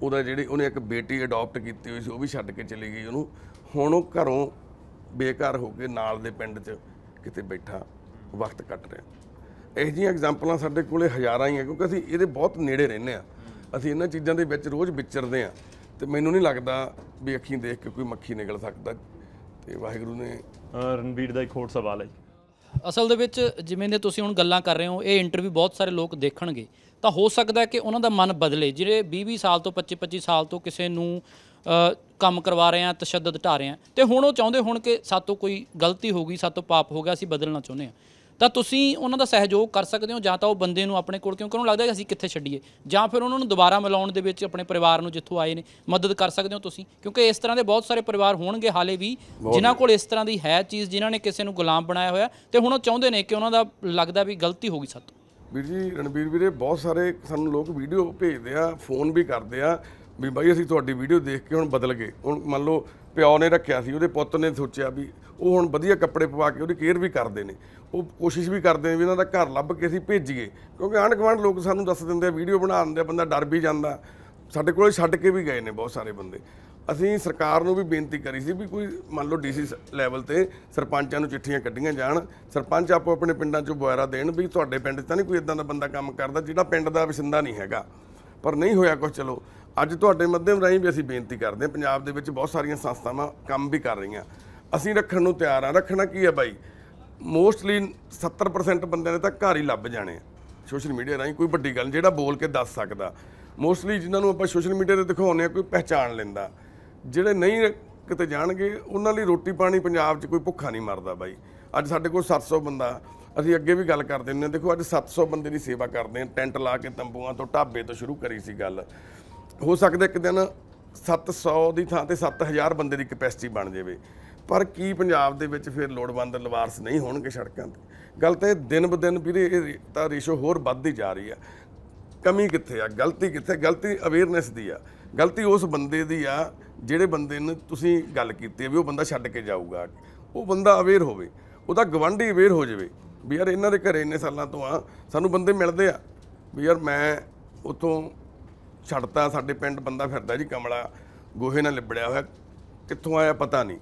ਉਹਦਾ ਜਿਹੜੀ ਉਹਨੇ ਇੱਕ ਬੇਟੀ ਅਡਾਪਟ ਕੀਤੀ ਹੋਈ ਸੀ ਉਹ ਵੀ ਛੱਡ ਕੇ ਚਲੀ ਗਈ ਉਹਨੂੰ ਹੁਣ ਉਹ ਘਰੋਂ ਬੇਘਰ ਹੋ ਕੇ ਨਾਲ ਦੇ ਪਿੰਡ 'ਚ ਕਿਤੇ ਬੈਠਾ ਵਕਤ ਕੱਟ ਰਹੇ ਹਾਂ ਇਹ ਜੀਆਂ ਐਗਜ਼ਾਮਪਲਾਂ ਸਾਡੇ ਕੋਲੇ ਹਜ਼ਾਰਾਂ ਹੀ ਆ ਕਿਉਂਕਿ ਅਸੀਂ ਇਹਦੇ ਬਹੁਤ ਨੇੜੇ ਰਹਿੰਦੇ ਆ ਅਸੀਂ ਇਹਨਾਂ ਚੀਜ਼ਾਂ ਦੇ ਵਿੱਚ ਰੋਜ਼ ਵਿਚਰਦੇ ਆ ਤੇ ਮੈਨੂੰ ਨਹੀਂ ਲੱਗਦਾ ਵੀ ਅੱਖੀਂ ਦੇਖ ਕੇ ਕੋਈ ਮੱਖੀ ਨਿਕਲ ਸਕਦਾ ਤੇ ਵਾਹਿਗੁਰੂ ਨੇ ਰਣਵੀਰ ਦਾ ਇੱਕ ਹੋਰ ਸਵਾਲ ਹੈ ਅਸਲ ਦੇ ਵਿੱਚ ਜਿਵੇਂ ਦੇ ਤੁਸੀਂ ਹੁਣ ਗੱਲਾਂ ਕਰ ਰਹੇ ਹੋ ਇਹ ਇੰਟਰਵਿਊ ਬਹੁਤ ਸਾਰੇ ਲੋਕ ਦੇਖਣਗੇ ਤਾਂ ਹੋ ਸਕਦਾ ਕਿ ਉਹਨਾਂ ਦਾ ਮਨ ਬਦਲੇ ਜਿਹੜੇ 20-20 ਸਾਲ ਤੋਂ 25-25 ਸਾਲ ਤੋਂ ਕਿਸੇ ਨੂੰ ਕੰਮ ਕਰਵਾ ਰਹੇ ਆ ਤਸ਼ੱਦਦ ਢਾ ਰਹੇ ਆ ਤੇ ਹੁਣ ਉਹ ਚਾਹੁੰਦੇ ਹੋਣ ਕਿ ਸਾਤੋਂ ਕੋਈ ਗਲਤੀ ਹੋ ਗਈ ਸਾਤੋਂ ਪਾਪ ਹੋ ਗਿਆ ਅਸੀਂ ਬਦਲਣਾ ਚਾਹੁੰਦੇ ਆ ਤਾਂ ਤੁਸੀਂ ਉਹਨਾਂ ਦਾ ਸਹਿਯੋਗ ਕਰ ਸਕਦੇ ਹੋ ਜਾਂ ਤਾਂ ਉਹ ਬੰਦੇ ਨੂੰ ਆਪਣੇ ਕੋਲ ਕਿਉਂ ਉਹਨੂੰ ਲੱਗਦਾ ਕਿ ਅਸੀਂ ਕਿੱਥੇ ਛੱਡੀਏ ਜਾਂ ਫਿਰ ਉਹਨਾਂ ਨੂੰ ਦੁਬਾਰਾ ਮਿਲਾਉਣ ਦੇ ਵਿੱਚ ਆਪਣੇ ਪਰਿਵਾਰ ਨੂੰ ਜਿੱਥੋਂ ਆਏ ਨੇ ਮਦਦ ਕਰ ਸਕਦੇ ਹੋ ਤੁਸੀਂ ਕਿਉਂਕਿ ਇਸ ਤਰ੍ਹਾਂ ਦੇ ਬਹੁਤ ਸਾਰੇ ਪਰਿਵਾਰ ਹੋਣਗੇ ਹਾਲੇ ਵੀ ਜਿਨ੍ਹਾਂ ਕੋਲ ਇਸ ਤਰ੍ਹਾਂ ਦੀ ਹੈ ਚੀਜ਼ ਜਿਨ੍ਹਾਂ ਨੇ ਕਿਸੇ ਨੂੰ ਗੁਲਾਮ ਬਣਾਇਆ ਹੋਇਆ ਤੇ ਹੁਣ ਉਹ ਚਾਹੁੰਦੇ ਨੇ ਕਿ ਉਹਨਾਂ ਦਾ ਲੱਗਦਾ ਵੀ ਗਲਤੀ ਹੋ ਗਈ ਸਾਤੋਂ ਵੀਰ ਜੀ ਰਣਵੀਰ ਵੀਰੇ ਬਹੁਤ ਸਾਰੇ ਸਾਨੂੰ ਲੋਕ ਵੀਡੀਓ ਭੇਜਦੇ ਆ ਫੋਨ ਵੀ ਕਰਦੇ ਆ ਵੀ ਬਾਈ ਅਸੀਂ ਤੁਹਾਡੀ ਵੀਡੀਓ ਦੇਖ ਕੇ ਹੁਣ ਬਦਲ ਗਏ ਹੁਣ ਮੰਨ ਲਓ ਪਿਓ ਨੇ ਰੱਖਿਆ ਸੀ ਉਹਦੇ ਪੁੱਤ ਨੇ ਸੋਚਿਆ ਵੀ ਉਹ ਹੁਣ ਵਧੀਆ ਕੱਪੜੇ ਪਵਾ ਕੇ ਉਹਦੀ ਕੇਅਰ ਵੀ ਕਰਦੇ ਨੇ ਉਹ ਕੋਸ਼ਿਸ਼ ਵੀ ਕਰਦੇ ਨੇ ਵੀ ਇਹਨਾਂ ਦਾ ਘਰ ਲੱਭ ਕੇ ਅਸੀਂ ਭੇਜੀਏ ਕਿਉਂਕਿ ਆਂਡ ਗਵਾਂਡ ਲੋਕ ਸਾਨੂੰ ਦੱਸ ਦਿੰਦੇ ਆ ਵੀਡੀਓ ਬਣਾ ਦਿੰਦੇ ਆ ਬੰਦਾ ਡਰ ਵੀ ਜਾਂਦਾ ਸਾਡੇ ਕੋਲੇ ਛੱਡ ਕੇ ਵੀ ਗਏ ਨੇ ਬਹੁਤ ਸਾਰੇ ਬੰਦੇ ਅਸੀਂ ਸਰਕਾਰ ਨੂੰ ਵੀ ਬੇਨਤੀ ਕਰੀ ਸੀ ਵੀ ਕੋਈ ਮੰਨ ਲਓ ਡੀਸੀ ਲੈਵਲ ਤੇ ਸਰਪੰਚਾਂ ਨੂੰ ਚਿੱਠੀਆਂ ਕੱਢੀਆਂ ਜਾਣ ਸਰਪੰਚ ਆਪੋ ਆਪਣੇ ਪਿੰਡਾਂ 'ਚ ਬੁਆਇਰਾ ਦੇਣ ਵੀ ਤੁਹਾਡੇ ਪਿੰਡ 'ਚ ਤਾਂ ਨਹੀਂ ਕੋਈ ਇਦਾਂ ਦਾ ਬੰਦਾ ਕੰਮ ਕਰਦਾ ਜਿਹੜਾ ਪਿੰਡ ਦਾ ਵਸਿੰਦਾ ਨਹੀਂ ਹੈਗਾ ਪਰ ਨਹੀਂ ਹੋਇਆ ਕੁਝ ਚਲੋ ਅੱਜ ਤੁਹਾਡੇ ਮੱਧਮ ਰਾਹੀਂ ਵੀ ਅਸੀਂ ਬੇਨਤੀ ਕਰਦੇ ਹਾਂ ਪੰਜਾਬ ਦੇ ਵਿੱਚ ਬਹੁਤ ਸਾਰੀਆਂ ਸੰਸਥਾਵਾਂ ਕੰਮ ਵੀ ਕਰ ਰਹੀਆਂ ਅਸੀਂ ਰੱਖਣ ਨੂੰ ਤਿਆਰ ਆ ਰੱਖਣਾ ਕੀ ਹੈ ਬਾਈ ਮੋਸਟਲੀ 70% ਬੰਦਿਆਂ ਨੇ ਤਾਂ ਘਰ ਹੀ ਲੱਭ ਜਾਣੇ ਸੋਸ਼ਲ ਮੀਡੀਆ ਰਾਹੀਂ ਕੋਈ ਵੱਡੀ ਗੱਲ ਜਿਹੜਾ ਬੋਲ ਕੇ ਦੱਸ ਸਕਦਾ ਮੋਸਟਲੀ ਜਿਨ੍ਹਾਂ ਨੂੰ ਆਪਾਂ ਸੋਸ਼ਲ ਮੀਡੀਆ ਤੇ ਦਿਖਾਉਂਦੇ ਆ ਕੋਈ ਪਹਿਚਾਣ ਲੈਂਦਾ ਜਿਹੜੇ ਨਹੀਂ ਕਿਤੇ ਜਾਣਗੇ ਉਹਨਾਂ ਲਈ ਰੋਟੀ ਪਾਣੀ ਪੰਜਾਬ 'ਚ ਕੋਈ ਭੁੱਖਾ ਨਹੀਂ ਮਰਦਾ ਬਾਈ ਅੱਜ ਸਾਡੇ ਕੋਲ 700 ਬੰਦਾ ਅਸੀਂ ਅੱਗੇ ਵੀ ਗੱਲ ਕਰਦੇ ਹੁੰਦੇ ਆ ਦੇਖੋ ਅੱਜ 700 ਬੰਦੇ ਦੀ ਸੇਵਾ ਕਰਦੇ ਆ ਟੈਂਟ ਲਾ ਕੇ ਤੰਬੂਆਂ ਤੋਂ ਢਾਬੇ ਤੋਂ ਸ਼ੁਰੂ ਕਰੀ ਸੀ ਗੱਲ ਹੋ ਸਕਦਾ ਇੱਕ ਦਿਨ 700 ਦੀ ਥਾਂ ਤੇ 7000 ਬੰਦੇ ਦੀ ਕਪੈਸਿਟੀ ਬਣ ਜਾਵੇ ਪਰ ਕੀ ਪੰਜਾਬ ਦੇ ਵਿੱਚ ਫਿਰ ਲੋੜਵੰਦ ਲਵਾਰਸ ਨਹੀਂ ਹੋਣਗੇ ਸੜਕਾਂ ਤੇ ਗੱਲ ਤੇ ਦਿਨ ਬਦਨ ਦਿਨ ਵੀ ਇਹ ਤਾਂ ਰੇਸ਼ੋ ਹੋਰ ਵੱਧਦੀ ਜਾ ਰਹੀ ਆ ਕਮੀ ਕਿੱਥੇ ਆ ਗਲਤੀ ਕਿੱਥੇ ਗਲਤੀ ਅਵੇਅਰਨੈਸ ਦੀ ਆ ਗਲਤੀ ਉਸ ਬੰਦੇ ਦੀ ਆ ਜਿਹੜੇ ਬੰਦੇ ਨੇ ਤੁਸੀਂ ਗੱਲ ਕੀਤੀ ਵੀ ਉਹ ਬੰਦਾ ਛੱਡ ਕੇ ਜਾਊਗਾ ਉਹ ਬੰਦਾ ਅਵੇਅਰ ਹੋਵੇ ਉਹਦਾ ਗਵੰਡੀ ਅਵੇਅਰ ਹੋ ਜਾਵੇ ਵੀ ਯਾਰ ਇਹਨਾਂ ਦੇ ਘਰੇ ਇੰਨੇ ਸਾਲਾਂ ਤੋਂ ਆ ਸਾਨੂੰ ਬੰਦੇ ਮਿਲਦੇ ਆ ਵੀ ਯਾਰ ਮੈਂ ਉਥੋਂ ਛੱਡਤਾ ਸਾਡੇ ਪਿੰਡ ਬੰਦਾ ਫਿਰਦਾ ਜੀ ਕਮਲਾ ਗੋਹੇ ਨਾਲ ਲਿਬੜਿਆ ਹੋਇਆ ਕਿੱਥੋਂ ਆਇਆ ਪਤਾ ਨਹੀਂ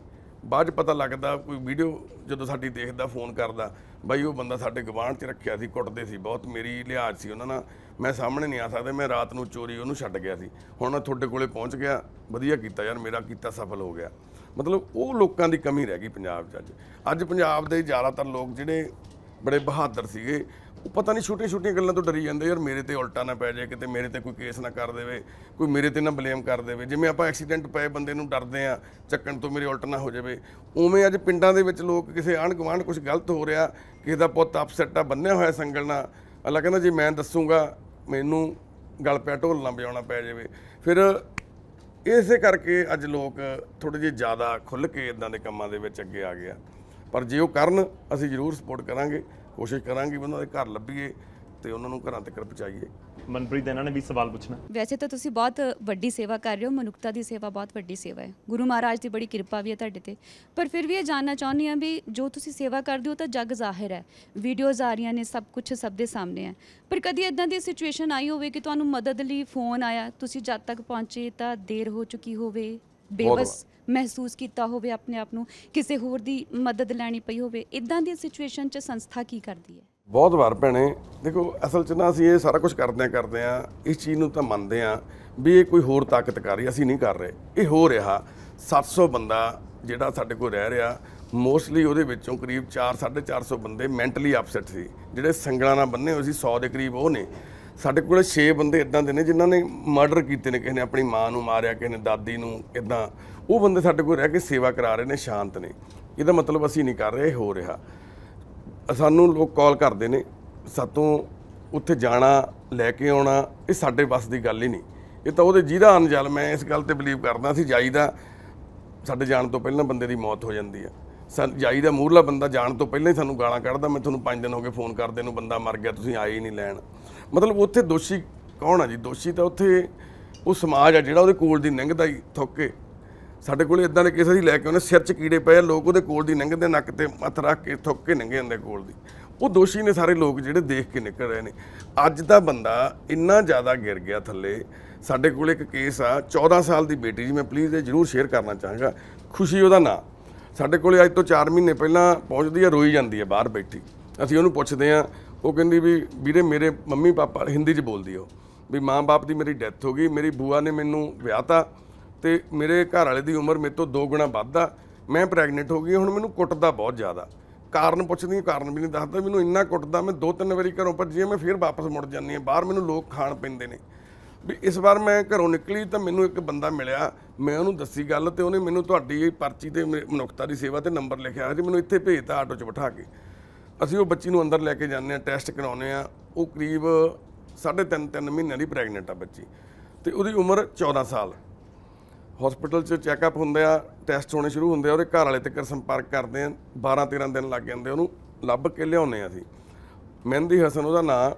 ਬਾਅਦ ਚ ਪਤਾ ਲੱਗਦਾ ਕੋਈ ਵੀਡੀਓ ਜਦੋਂ ਸਾਡੀ ਦੇਖਦਾ ਫੋਨ ਕਰਦਾ ਬਾਈ ਉਹ ਬੰਦਾ ਸਾਡੇ ਗਵਾਂਢ 'ਚ ਰੱਖਿਆ ਸੀ ਕੁੱਟਦੇ ਸੀ ਬਹੁਤ ਮੇਰੀ ਲਿਹਾਜ਼ ਸੀ ਉਹਨਾਂ ਨਾਲ ਮੈਂ ਸਾਹਮਣੇ ਨਹੀਂ ਆ ਸਕਦਾ ਮੈਂ ਰਾਤ ਨੂੰ ਚੋਰੀ ਉਹਨੂੰ ਛੱਡ ਗਿਆ ਸੀ ਹੁਣ ਤੁਹਾਡੇ ਕੋਲੇ ਪਹੁੰਚ ਗਿਆ ਵਧੀਆ ਕੀਤਾ ਯਾਰ ਮੇਰਾ ਕੀਤਾ ਸਫਲ ਹੋ ਗਿਆ ਮਤਲਬ ਉਹ ਲੋਕਾਂ ਦੀ ਕਮੀ ਰਹਿ ਗਈ ਪੰਜਾਬ 'ਚ ਅੱਜ ਅੱਜ ਪੰਜਾਬ ਦੇ ਜ਼ਿਆਦਾਤਰ ਲੋਕ ਜਿਹੜੇ ਬੜੇ ਬਹਾਦਰ ਸੀਗੇ ਪਤਾ ਨਹੀਂ ਛੋਟੀਆਂ ਛੋਟੀਆਂ ਗੱਲਾਂ ਤੋਂ ਡਰੀ ਜਾਂਦੇ ਯਾਰ ਮੇਰੇ ਤੇ ਉਲਟਾ ਨਾ ਪੈ ਜਾਏ ਕਿਤੇ ਮੇਰੇ ਤੇ ਕੋਈ ਕੇਸ ਨਾ ਕਰ ਦੇਵੇ ਕੋਈ ਮੇਰੇ ਤੇ ਨਾ ਬਲੇਮ ਕਰ ਦੇਵੇ ਜਿਵੇਂ ਆਪਾਂ ਐਕਸੀਡੈਂਟ ਪਏ ਬੰਦੇ ਨੂੰ ਡਰਦੇ ਆ ਚੱਕਣ ਤੋਂ ਮੇਰੇ ਉਲਟਾ ਨਾ ਹੋ ਜਾਵੇ ਉਵੇਂ ਅੱਜ ਪਿੰਡਾਂ ਦੇ ਵਿੱਚ ਲੋਕ ਕਿਸੇ ਆਣ ਗਵਾਂਢ ਕੁਝ ਗਲਤ ਹੋ ਰਿਹਾ ਕਿਸੇ ਦਾ ਪੁੱਤ ਅਪਸੈਟ ਆ ਬੰਨਿਆ ਹੋਇਆ ਸੰਗਲ ਨਾਲ ਅੱਲਾ ਕਹਿੰਦਾ ਜੇ ਮੈਂ ਦੱਸੂਗਾ ਮੈਨੂੰ ਗਲ ਪੈ ਢੋਲ ਨਾ ਵਜਾਉਣਾ ਪੈ ਜਾਵੇ ਫਿਰ ਇਸੇ ਕਰਕੇ ਅੱਜ ਲੋਕ ਥੋੜੇ ਜਿਹਾ ਜ਼ਿਆਦਾ ਖੁੱਲ ਕੇ ਇਦਾਂ ਦੇ ਕੰਮਾਂ ਦੇ ਵਿੱਚ ਅੱਗੇ ਆ ਗਿਆ ਪਰ ਜੇ ਉਹ ਕਰਨ ਅਸੀਂ ਜ਼ਰੂਰ ਸਪੋਰਟ ਕਰਾਂਗੇ ਕੋਸ਼ਿਸ਼ ਕਰਾਂਗੇ ਉਹਨਾਂ ਦੇ ਘਰ ਲੱਭੀਏ ਤੇ ਉਹਨਾਂ ਨੂੰ ਘਰਾਂ ਤੱਕ ਪਹੁੰਚਾਈਏ ਮਨਪ੍ਰੀਤ ਇਹਨਾਂ ਨੇ ਵੀ ਸਵਾਲ ਪੁੱਛਣਾ ਵੈਸੇ ਤਾਂ ਤੁਸੀਂ ਬਹੁਤ ਵੱਡੀ ਸੇਵਾ ਕਰ ਰਹੇ ਹੋ ਮਨੁੱਖਤਾ ਦੀ ਸੇਵਾ ਬਹੁਤ ਵੱਡੀ ਸੇਵਾ ਹੈ ਗੁਰੂ ਮਹਾਰਾਜ ਦੀ ਬੜੀ ਕਿਰਪਾ ਵੀ ਹੈ ਤੁਹਾਡੇ ਤੇ ਪਰ ਫਿਰ ਵੀ ਇਹ ਜਾਨਣਾ ਚਾਹੁੰਦੀ ਆ ਵੀ ਜੋ ਤੁਸੀਂ ਸੇਵਾ ਕਰਦੇ ਹੋ ਤਾਂ ਜੱਗ ਜ਼ਾਹਿਰ ਹੈ ਵੀਡੀਓਜ਼ ਆ ਰਹੀਆਂ ਨੇ ਸਭ ਕੁਝ ਸਭ ਦੇ ਸਾਹਮਣੇ ਹੈ ਪਰ ਕਦੀ ਇਦਾਂ ਦੀ ਸਿਚੁਏਸ਼ਨ ਆਈ ਹੋਵੇ ਕਿ ਤੁਹਾਨੂੰ ਮਦਦ ਲਈ ਫੋਨ ਆਇਆ ਤੁਸੀਂ ਜਦ ਤੱਕ ਪਹੁੰਚੇ ਤਾਂ ਦੇਰ ਹੋ ਚੁੱਕੀ ਹੋਵੇ ਬੇਵਸ ਮਹਿਸੂਸ ਕੀਤਾ ਹੋਵੇ ਆਪਣੇ ਆਪ ਨੂੰ ਕਿਸੇ ਹੋਰ ਦੀ ਮਦਦ ਲੈਣੀ ਪਈ ਹੋਵੇ ਇਦਾਂ ਦੀ ਸਿਚੁਏਸ਼ਨ 'ਚ ਸੰਸਥਾ ਕੀ ਕਰਦੀ ਹੈ ਬਹੁਤ ਵਾਰ ਭੈਣੇ ਦੇਖੋ ਅਸਲ 'ਚ ਨਾ ਅਸੀਂ ਇਹ ਸਾਰਾ ਕੁਝ ਕਰਦੇ ਆ ਕਰਦੇ ਆ ਇਸ ਚੀਜ਼ ਨੂੰ ਤਾਂ ਮੰਨਦੇ ਆ ਵੀ ਇਹ ਕੋਈ ਹੋਰ ਤਾਕਤ ਕਰ ਰਹੀ ਅਸੀਂ ਨਹੀਂ ਕਰ ਰਹੇ ਇਹ ਹੋ ਰਿਹਾ 700 ਬੰਦਾ ਜਿਹੜਾ ਸਾਡੇ ਕੋਲ ਰਹਿ ਰਿਹਾ ਮੋਸਟਲੀ ਉਹਦੇ ਵਿੱਚੋਂ ਕਰੀਬ 4 450 ਬੰਦੇ ਮੈਂਟਲੀ ਅਪਸੈਟ ਸੀ ਜਿਹੜੇ ਸੰਗਲਾਂ ਨਾਲ ਬੰਨੇ ਹੋਏ ਸੀ 100 ਦੇ ਕਰੀਬ ਉਹ ਨੇ ਸਾਡੇ ਕੋਲ 6 ਬੰਦੇ ਇਦਾਂ ਦੇ ਨੇ ਜਿਨ੍ਹਾਂ ਨੇ ਮਰਡਰ ਕੀਤੇ ਨੇ ਕਿਸੇ ਨੇ ਆਪਣੀ ਮਾਂ ਨੂੰ ਮਾਰਿਆ ਕਿਸੇ ਨੇ ਦਾਦੀ ਨੂੰ ਇਦਾਂ ਉਹ ਬੰਦੇ ਸਾਡੇ ਕੋਲ ਰਹਿ ਕੇ ਸੇਵਾ ਕਰਾ ਰਹੇ ਨੇ ਸ਼ਾਂਤ ਨੇ ਇਹਦਾ ਮਤਲਬ ਅਸੀਂ ਨਹੀਂ ਕਰ ਰਹੇ ਹੋ ਰਿਹਾ ਸਾਨੂੰ ਲੋਕ ਕਾਲ ਕਰਦੇ ਨੇ ਸਾਤੋਂ ਉੱਥੇ ਜਾਣਾ ਲੈ ਕੇ ਆਉਣਾ ਇਹ ਸਾਡੇ ਬਸ ਦੀ ਗੱਲ ਹੀ ਨਹੀਂ ਇਹ ਤਾਂ ਉਹਦੇ ਜਿਹਦਾ ਅਨਜਲ ਮੈਂ ਇਸ ਗੱਲ ਤੇ ਬਲੀਵ ਕਰਦਾ ਸੀ ਜਾਈਦਾ ਸਾਡੇ ਜਾਣ ਤੋਂ ਪਹਿਲਾਂ ਬੰਦੇ ਦੀ ਮੌਤ ਹੋ ਜਾਂਦੀ ਆ ਜਾਈ ਦਾ ਮੂਰਲਾ ਬੰਦਾ ਜਾਣ ਤੋਂ ਪਹਿਲਾਂ ਹੀ ਸਾਨੂੰ ਗਾਲਾਂ ਕੱਢਦਾ ਮੈਂ ਤੁਹਾਨੂੰ 5 ਦਿਨ ਹੋ ਗਏ ਫੋਨ ਕਰਦੇ ਨੂੰ ਬੰਦਾ ਮਰ ਗਿਆ ਤੁਸੀਂ ਆਏ ਹੀ ਨਹੀਂ ਲੈਣ ਮਤਲਬ ਉੱਥੇ ਦੋਸ਼ੀ ਕੌਣ ਆ ਜੀ ਦੋਸ਼ੀ ਤਾਂ ਉੱਥੇ ਉਹ ਸਮਾਜ ਆ ਜਿਹੜਾ ਉਹਦੇ ਕੋਲ ਦੀ ਨੰਗਦਾ ਹੀ ਥੁੱਕੇ ਸਾਡੇ ਕੋਲੇ ਇਦਾਂ ਦੇ ਕੇਸ ਅਸੀਂ ਲੈ ਕੇ ਆਉਂਦੇ ਸਿਰ 'ਚ ਕੀੜੇ ਪਏ ਲੋਕ ਉਹਦੇ ਕੋਲ ਦੀ ਨੰਗਦੇ ਨੱਕ ਤੇ ਮੱਥ ਰੱਖ ਕੇ ਥੁੱਕ ਕੇ ਨੰਗੇ ਜਾਂਦੇ ਕੋਲ ਦੀ ਉਹ ਦੋਸ਼ੀ ਨੇ ਸਾਰੇ ਲੋਕ ਜਿਹੜੇ ਦੇਖ ਕੇ ਨਿਕਲ ਰਹੇ ਨੇ ਅੱਜ ਦਾ ਬੰਦਾ ਇੰਨਾ ਜ਼ਿਆਦਾ ਗਿਰ ਗਿਆ ਥੱਲੇ ਸਾਡੇ ਕੋਲੇ ਇੱਕ ਕੇਸ ਆ 14 ਸਾਲ ਦੀ ਬੇਟੀ ਜੀ ਮੈਂ ਪਲੀਜ਼ ਇਹ ਜ਼ਰੂਰ ਸ਼ੇਅਰ ਕਰਨਾ ਚਾਹਾਂਗਾ ਖੁਸ਼ੀ ਉਹਦਾ ਨਾਂ ਸਾਡੇ ਕੋਲੇ ਅੱਜ ਤੋਂ 4 ਮਹੀਨੇ ਪਹਿਲਾਂ ਪਹੁੰਚਦੀ ਆ ਰੋਈ ਜਾਂਦੀ ਆ ਬਾਹਰ ਬੈਠੀ ਅਸੀਂ ਉਹਨੂੰ ਪੁੱਛਦੇ ਆ ਉਹ ਕਹਿੰਦੀ ਵੀ ਵੀਰੇ ਮੇਰੇ ਮੰਮੀ ਪਾਪਾ ਹਿੰਦੀ 'ਚ ਬੋਲਦੀ ਉਹ ਵੀ ਮਾਂ-ਬਾਪ ਦੀ ਮੇਰੀ ਡੈਥ ਹੋ ਗਈ ਮੇਰੀ ਬੂਆ ਨੇ ਮੈਨੂੰ ਵਿਆਹਤਾ ਤੇ ਮੇਰੇ ਘਰ ਵਾਲੇ ਦੀ ਉਮਰ ਮੇਰੇ ਤੋਂ 2 ਗੁਣਾ ਵੱਧ ਆ ਮੈਂ ਪ੍ਰੈਗਨੈਂਟ ਹੋ ਗਈ ਹੁਣ ਮੈਨੂੰ ਕੁੱਟਦਾ ਬਹੁਤ ਜ਼ਿਆਦਾ ਕਾਰਨ ਪੁੱਛਦੀ ਕਾਰਨ ਵੀ ਨਹੀਂ ਦੱਸਦਾ ਮੈਨੂੰ ਇੰਨਾ ਕੁੱਟਦਾ ਮੈਂ ਦੋ ਤਿੰਨ ਵਾਰੀ ਘਰੋਂ ਭੱਜੀ ਮੈਂ ਫੇਰ ਵਾਪਸ ਮੁੜ ਜਾਂਦੀ ਆ ਬਾਹਰ ਮੈਨੂੰ ਲੋਕ ਖਾਣ ਪੈਂਦੇ ਨੇ ਵੀ ਇਸ ਵਾਰ ਮੈਂ ਘਰੋਂ ਨਿਕਲੀ ਤਾਂ ਮੈਨੂੰ ਇੱਕ ਬੰਦਾ ਮਿਲਿਆ ਮੈਂ ਉਹਨੂੰ ਦੱਸੀ ਗੱਲ ਤੇ ਉਹਨੇ ਮੈਨੂੰ ਤੁਹਾਡੀ ਪਰਚੀ ਤੇ ਮਨੁੱਖਤਾ ਦੀ ਸੇਵਾ ਤੇ ਨੰਬਰ ਲਿਖਿਆ ਜੀ ਮੈਨੂੰ ਇੱਥੇ ਭੇਜਤਾ ਆਟੋ 'ਚ ਬਿਠਾ ਕੇ ਅਸੀਂ ਉਹ ਬੱਚੀ ਨੂੰ ਅੰਦਰ ਲੈ ਕੇ ਜਾਂਦੇ ਆ ਟੈਸਟ ਕਰਾਉਨੇ ਆ ਉਹ ਕਰੀਬ 3.5 3 ਮਹੀਨਿਆਂ ਦੀ ਪ੍ਰੈਗਨੈਂਟ ਆ ਬੱਚੀ ਤੇ ਉਹਦੀ ਉਮਰ 14 ਸਾਲ ਹਸਪੀਟਲ 'ਚ ਚੈੱਕਅਪ ਹੁੰਦੇ ਆ ਟੈਸਟ ਹੋਣੇ ਸ਼ੁਰੂ ਹੁੰਦੇ ਆ ਉਹਦੇ ਘਰ ਵਾਲੇ ਤੱਕ ਸੰਪਰਕ ਕਰਦੇ ਆ 12 13 ਦਿਨ ਲੱਗ ਜਾਂਦੇ ਉਹਨੂੰ ਲੱਭ ਕੇ ਲਿਆਉਨੇ ਆ ਅਸੀਂ ਮਹਿੰਦੀ ਹਸਨ ਉਹਦਾ ਨਾਂ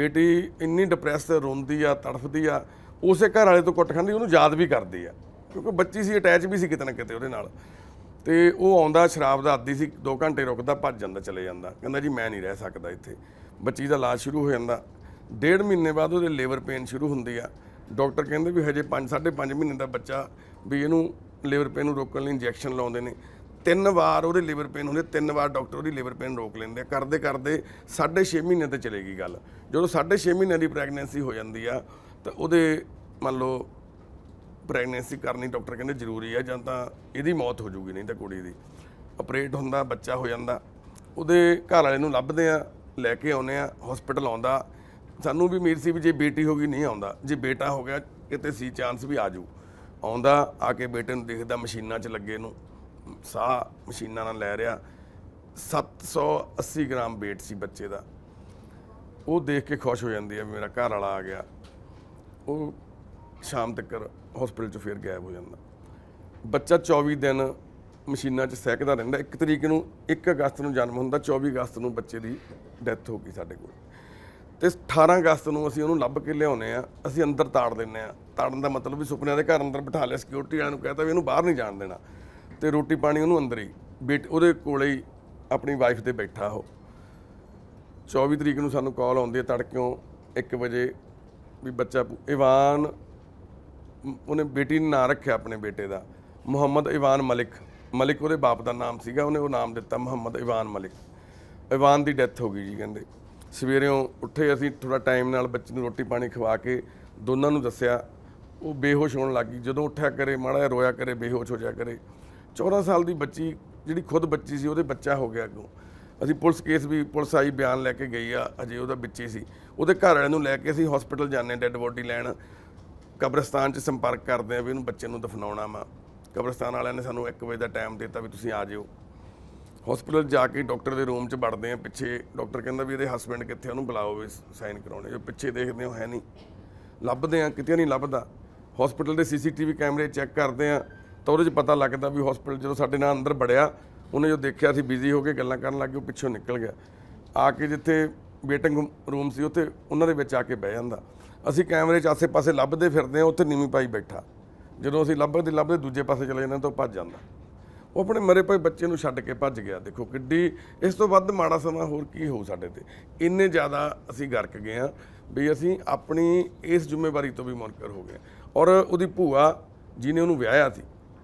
ਬੇਟੀ ਇੰਨੀ ਡਿਪਰੈਸ ਰੋਂਦੀ ਆ ਤੜਫਦੀ ਆ ਉਸੇ ਘਰ ਵਾਲੇ ਤੋਂ ਕੁੱਟ ਖਾਂਦੀ ਉਹਨੂੰ ਯਾਦ ਵੀ ਕਰਦੀ ਆ ਕਿਉਂਕਿ ਬੱਚੀ ਸੀ ਅਟੈਚ ਵੀ ਸੀ ਕਿਤੇ ਨਾ ਕਿਤੇ ਉਹਦੇ ਨਾਲ ਤੇ ਉਹ ਆਉਂਦਾ ਸ਼ਰਾਬ ਦਾ ਆਦੀ ਸੀ 2 ਘੰਟੇ ਰੁਕਦਾ ਭੱਜ ਜਾਂਦਾ ਚਲੇ ਜਾਂਦਾ ਕਹਿੰਦਾ ਜੀ ਮੈਂ ਨਹੀਂ ਰਹਿ ਸਕਦਾ ਇੱਥੇ ਬੱਚੀ ਦਾ ਇਲਾਜ ਸ਼ੁਰੂ ਹੋ ਜਾਂਦਾ ਡੇਢ ਮਹੀਨੇ ਬਾਅਦ ਉਹਦੇ ਲੀਵਰ ਪੇਨ ਸ਼ੁਰੂ ਹੁੰਦੀ ਆ ਡਾਕਟਰ ਕਹਿੰਦੇ ਵੀ ਹਜੇ 5 5.5 ਮਹੀਨੇ ਦਾ ਬੱਚਾ ਵੀ ਇਹਨੂੰ ਲੀਵਰ ਪੇਨ ਨੂੰ ਰੋਕਣ ਲਈ ਇੰਜੈਕਸ਼ਨ ਲਾਉਂਦੇ ਨੇ ਤਿੰਨ ਵਾਰ ਉਹਦੇ ਲੀਵਰ ਪੇਨ ਹੁੰਦੇ ਤਿੰਨ ਵਾਰ ਡਾਕਟਰ ਉਹਦੀ ਲੀਵਰ ਪੇਨ ਰੋਕ ਲੈਂਦੇ ਕਰਦੇ ਕਰਦੇ 6.5 ਮਹੀਨੇ ਤੇ ਚਲੇਗੀ ਗੱਲ ਜਦੋਂ 6.5 ਮਹੀਨੇ ਦੀ ਪ੍ਰੈਗਨੈਂਸੀ ਹੋ ਜਾਂਦੀ ਆ ਤਾਂ ਉਹਦੇ ਮੰਨ ਲਓ ਪ੍ਰੈਗਨੈਂਸੀ ਕਰਨੀ ਡਾਕਟਰ ਕਹਿੰਦੇ ਜ਼ਰੂਰੀ ਹੈ ਜਾਂ ਤਾਂ ਇਹਦੀ ਮੌਤ ਹੋ ਜੂਗੀ ਨਹੀਂ ਤਾਂ ਕੁੜੀ ਦੀ ਆਪਰੇਟ ਹੁੰਦਾ ਬੱਚਾ ਹੋ ਜਾਂਦਾ ਉਹਦੇ ਘਰ ਵਾਲੇ ਨੂੰ ਲੱਭਦੇ ਆ ਲੈ ਕੇ ਆਉਨੇ ਆ ਹਸਪੀਟਲ ਆਉਂਦਾ ਸਾਨੂੰ ਵੀ ਮੀਰ ਸੀ ਵੀ ਜੇ ਬੇਟੀ ਹੋ ਗਈ ਨਹੀਂ ਆਉਂਦਾ ਜੇ ਬੇਟਾ ਹੋ ਗਿਆ ਕਿਤੇ ਸੀ ਚਾਂਸ ਵੀ ਆ ਜੂ ਆਉਂਦਾ ਆ ਕੇ ਬੇਟੇ ਨੂੰ ਦੇਖਦਾ ਮਸ਼ੀਨਾਂ 'ਚ ਲੱਗੇ ਨੂੰ ਸਾਹ ਮਸ਼ੀਨਾਂ ਨਾਲ ਲੈ ਰਿਆ 780 ਗ੍ਰਾਮ weight ਸੀ ਬੱਚੇ ਦਾ ਉਹ ਦੇਖ ਕੇ ਖੁਸ਼ ਹੋ ਜਾਂਦੀ ਹੈ ਮੇਰਾ ਘਰ ਵਾਲਾ ਆ ਗਿਆ ਉਹ ਸ਼ਾਮ ਤੱਕ ਹਸਪੀਟਲ 'ਚ ਫੇਰ ਗਾਇਬ ਹੋ ਜਾਂਦਾ ਬੱਚਾ 24 ਦਿਨ ਮਸ਼ੀਨਾਂ 'ਚ ਸਹਿਕਦਾ ਰਹਿੰਦਾ 1 ਤਰੀਕ ਨੂੰ 1 ਅਗਸਤ ਨੂੰ ਜਨਮ ਹੁੰਦਾ 24 ਅਗਸਤ ਨੂੰ ਬੱਚੇ ਦੀ ਡੈਥ ਹੋ ਗਈ ਸਾਡੇ ਕੋਲ ਤੇ 18 ਅਗਸਤ ਨੂੰ ਅਸੀਂ ਉਹਨੂੰ ਲੱਭ ਕੇ ਲਿਆਉਨੇ ਆ ਅਸੀਂ ਅੰਦਰ ਤਾੜ ਦਿੰਨੇ ਆ ਤਾੜਨ ਦਾ ਮਤਲਬ ਵੀ ਸੁਪਨਿਆਂ ਦੇ ਘਰ ਅੰਦਰ ਬਿਠਾ ਲਿਆ ਸਿਕਿਉਰਿਟੀ ਵਾਲਿਆਂ ਨੂੰ ਕਹਤਾ ਵੀ ਇਹਨੂੰ ਬਾਹਰ ਨਹੀਂ ਜਾਣ ਦੇਣਾ ਤੇ ਰੋਟੀ ਪਾਣੀ ਉਹਨੂੰ ਅੰਦਰ ਹੀ ਬੇਟ ਉਹਦੇ ਕੋਲੇ ਹੀ ਆਪਣੀ ਵਾਈਫ ਤੇ ਬੈਠਾ ਹੋ 24 ਤਰੀਕ ਨੂੰ ਸਾਨੂੰ ਕਾਲ ਆਉਂਦੀ ਹੈ ਤੜਕਿਓਂ 1 ਵਜੇ ਵੀ ਬੱਚਾ ਇਵਾਨ ਉਹਨੇ ਬੇਟੀ ਨੇ ਨਾਂ ਰੱਖਿਆ ਆਪਣੇ ਬੇਟੇ ਦਾ ਮੁਹੰਮਦ ਇਵਾਨ ਮਲਿਕ ਮਲਿਕ ਉਹਦੇ ਬਾਪ ਦਾ ਨਾਮ ਸੀਗਾ ਉਹਨੇ ਉਹ ਨਾਮ ਦਿੱਤਾ ਮੁਹੰਮਦ ਇਵਾਨ ਮਲਿਕ ਇਵਾਨ ਦੀ ਡੈਥ ਹੋ ਗਈ ਜੀ ਕਹਿੰਦੇ ਸਵੇਰੇ ਉੱਠੇ ਅਸੀਂ ਥੋੜਾ ਟਾਈਮ ਨਾਲ ਬੱਚੇ ਨੂੰ ਰੋਟੀ ਪਾਣੀ ਖਵਾ ਕੇ ਦੋਨਾਂ ਨੂੰ ਦੱਸਿਆ ਉਹ ਬੇਹੋਸ਼ ਹੋਣ ਲੱਗੀ ਜਦੋਂ ਉੱਠਿਆ ਕਰੇ ਮਾੜਾ ਰੋਇਆ ਕਰੇ ਬੇਹੋਸ਼ ਹੋ ਜਾ ਕਰੇ 14 ਸਾਲ ਦੀ ਬੱਚੀ ਜਿਹੜੀ ਖੁਦ ਬੱਚੀ ਸੀ ਉਹਦੇ ਬੱਚਾ ਹੋ ਗਿਆ ਅੱਗੋਂ ਅਸੀਂ ਪੁਲਿਸ ਕੇਸ ਵੀ ਪੁਲਿਸ ਆਈ ਬਿਆਨ ਲੈ ਕੇ ਗਈ ਆ ਅਜੇ ਉਹਦਾ ਬੱਚੀ ਸੀ ਉਹਦੇ ਘਰ ਵਾਲਿਆਂ ਨੂੰ ਲੈ ਕੇ ਅਸੀਂ ਹਸਪੀਟਲ ਜਾਂਦੇ ਡੈੱਡ ਬੋਡੀ ਲੈਣ ਕਬਰਸਤਾਨ 'ਚ ਸੰਪਰਕ ਕਰਦੇ ਆ ਵੀ ਇਹਨੂੰ ਬੱਚੇ ਨੂੰ ਦਫਨਾਉਣਾ ਵਾ ਕਬਰਸਤਾਨ ਵਾਲਿਆਂ ਨੇ ਸਾਨੂੰ 1 ਵਜੇ ਦਾ ਟਾਈਮ ਦਿੱਤਾ ਵੀ ਤੁਸੀਂ ਆ ਜਿਓ ਹਸਪੀਟਲ ਜਾ ਕੇ ਡਾਕਟਰ ਦੇ ਰੂਮ 'ਚ ਵੜਦੇ ਆ ਪਿੱਛੇ ਡਾਕਟਰ ਕਹਿੰਦਾ ਵੀ ਇਹਦੇ ਹਸਬੰਡ ਕਿੱਥੇ ਉਹਨੂੰ ਬੁਲਾਓ ਵੀ ਸਾਈਨ ਕਰਾਉਣੇ ਜੋ ਪਿੱਛੇ ਦੇਖਦੇ ਹੋ ਹੈ ਨਹੀਂ ਲੱਭਦੇ ਆ ਕਿਤੇ ਨਹੀਂ ਲੱਭਦਾ ਹਸਪੀਟਲ ਦੇ ਸੀਸੀਟੀਵੀ ਕੈਮਰੇ ਚੈੱਕ ਕਰਦੇ ਆ ਤਾਂ ਉਹਦੇ 'ਚ ਪਤਾ ਲੱਗਦਾ ਵੀ ਹਸਪੀਟਲ ਜਦੋਂ ਸਾਡੇ ਨਾਲ ਅੰਦਰ ਵੜਿਆ ਉਹਨੇ ਜੋ ਦੇਖਿਆ ਸੀ ਬਿਜ਼ੀ ਹੋ ਕੇ ਗੱਲਾਂ ਕਰਨ ਲੱਗ ਗਿਆ ਪਿੱਛੋਂ ਨਿਕਲ ਗਿਆ ਆ ਕੇ ਜਿੱਥੇ ਵੇਟਿੰਗ ਰੂਮ ਸੀ ਉੱਥੇ ਉਹਨਾਂ ਦੇ ਵਿੱਚ ਆ ਕੇ ਬਹਿ ਜਾਂਦਾ ਅਸੀਂ ਕੈਮਰੇ 'ਚ ਆਸੇ-ਪਾਸੇ ਲੱਭਦੇ ਫਿਰਦੇ ਆ ਉੱਥੇ ਨੀਵੀਂ ਪਾਈ ਬੈਠਾ ਜਦੋਂ ਅਸੀਂ ਲੱਭਦੇ ਲੱਭਦੇ ਦੂਜੇ ਪਾਸੇ ਚਲੇ ਜਾਂਦੇ ਤਾਂ ਭੱਜ ਜਾਂਦਾ ਉਹ ਆਪਣੇ ਮਰੇ ਪਏ ਬੱਚੇ ਨੂੰ ਛੱਡ ਕੇ ਭੱਜ ਗਿਆ ਦੇਖੋ ਕਿੱਡੀ ਇਸ ਤੋਂ ਵੱਧ ਮਾੜਾ ਸਮਾਂ ਹੋਰ ਕੀ ਹੋ ਸਾਡੇ ਤੇ ਇੰਨੇ ਜ਼ਿਆਦਾ ਅਸੀਂ ਗਰਕ ਗਏ ਆ ਵੀ ਅਸੀਂ ਆਪਣੀ ਇਸ ਜ਼ਿੰਮੇਵਾਰੀ ਤੋਂ ਵੀ ਮੁਨਕਰ ਹੋ ਗਏ ਔਰ ਉਹਦੀ ਭੂਆ ਜਿਹਨੇ ਉਹਨੂੰ ਵਿਆਹਿਆ ਸੀ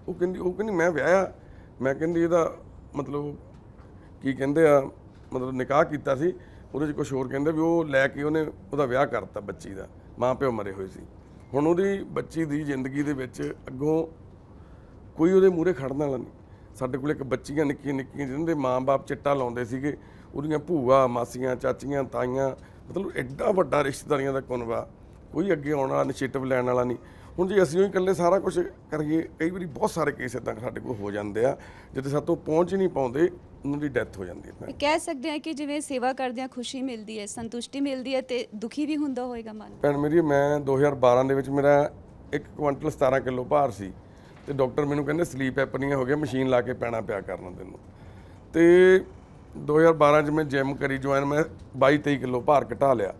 ਉਹ ਕਹਿੰਦੀ ਉਹ ਕਹਿੰਦੀ ਮੈਂ ਵਿਆਹਿਆ ਮੈਂ ਕਹਿੰਦੀ ਇਹਦਾ ਮਤਲਬ ਕੀ ਕਹਿੰਦੇ ਆ ਮਤਲਬ ਨਿਕਾਹ ਕੀਤਾ ਸੀ ਉਹਦੇ 'ਚ ਕੁਝ ਹੋਰ ਕਹਿੰਦੇ ਵੀ ਉਹ ਲੈ ਕੇ ਉਹਨੇ ਉਹਦਾ ਵਿਆਹ ਕਰਤਾ ਬੱਚੀ ਦਾ ਮਾਂ ਪਿਓ ਮਰੇ ਹੋਏ ਸੀ ਹੁਣ ਉਹਦੀ ਬੱਚੀ ਦੀ ਜ਼ਿੰਦਗੀ ਦੇ ਵਿੱਚ ਅੱਗੋਂ ਕੋਈ ਉਹਦੇ ਮੂਹਰੇ ਖੜਨ ਵਾਲਾ ਨਹੀਂ ਸਾਡੇ ਕੋਲ ਇੱਕ ਬੱਚੀਆਂ ਨਿੱਕੀਆਂ ਨਿੱਕੀਆਂ ਜਿਹਨਾਂ ਦੇ ਮਾਂ-ਬਾਪ ਚਿੱਟਾ ਲਾਉਂਦੇ ਸੀਗੇ ਉਹਦੀਆਂ ਭੂਆ ਮਾਸੀਆਂ ਚਾਚੀਆਂ ਤਾਈਆਂ ਮਤਲਬ ਐਡਾ ਵੱਡਾ ਰਿਸ਼ਤੇਦਾਰੀਆਂ ਦਾ ਕੋਨਵਾ ਕੋਈ ਅੱਗੇ ਆਉਣ ਵਾਲਾ ਇਨੀਸ਼ੀਏਟਿਵ ਲੈਣ ਵਾਲਾ ਨਹੀਂ ਹੁਣ ਜੇ ਅਸੀਂ ਉਹ ਇਕੱਲੇ ਸਾਰਾ ਕੁਝ ਕਰੀਏ ਕਈ ਵਾਰੀ ਬਹੁਤ ਸਾਰੇ ਕੇਸ ਇਦਾਂ ਸਾਡੇ ਕੋਲ ਹੋ ਜਾਂਦੇ ਆ ਜਿੱਥੇ ਸਾਤੋਂ ਪਹੁੰਚ ਨਹੀਂ ਪਾਉਂਦੇ ਉਹਨਾਂ ਦੀ ਡੈਥ ਹੋ ਜਾਂਦੀ ਹੈ ਕਹਿ ਸਕਦੇ ਆ ਕਿ ਜਿਵੇਂ ਸੇਵਾ ਕਰਦੇ ਆ ਖੁਸ਼ੀ ਮਿਲਦੀ ਹੈ ਸੰਤੁਸ਼ਟੀ ਮਿਲਦੀ ਹੈ ਤੇ ਦੁਖੀ ਵੀ ਹੁੰਦਾ ਹੋਏਗਾ ਮਨ ਭੈਣ ਮੇਰੀ ਮੈਂ 2012 ਦੇ ਵਿੱਚ ਮੇਰਾ 1 ਕੁਇੰਟਲ 17 ਕਿਲੋ ਭਾਰ ਸੀ ਤੇ ਡਾਕਟਰ ਮੈਨੂੰ ਕਹਿੰਦੇ ਸਲੀਪ ਐਪਨੀਆ ਹੋ ਗਿਆ ਮਸ਼ੀਨ ਲਾ ਕੇ ਪੈਣਾ ਪਿਆ ਕਰਨਾ ਤੈਨੂੰ ਤੇ 2012 ਚ ਮੈਂ ਜਿਮ ਕਰੀ ਜੁਆਇਨ ਮੈਂ 22 23 ਕਿਲੋ ਭਾਰ ਘਟਾ ਲਿਆ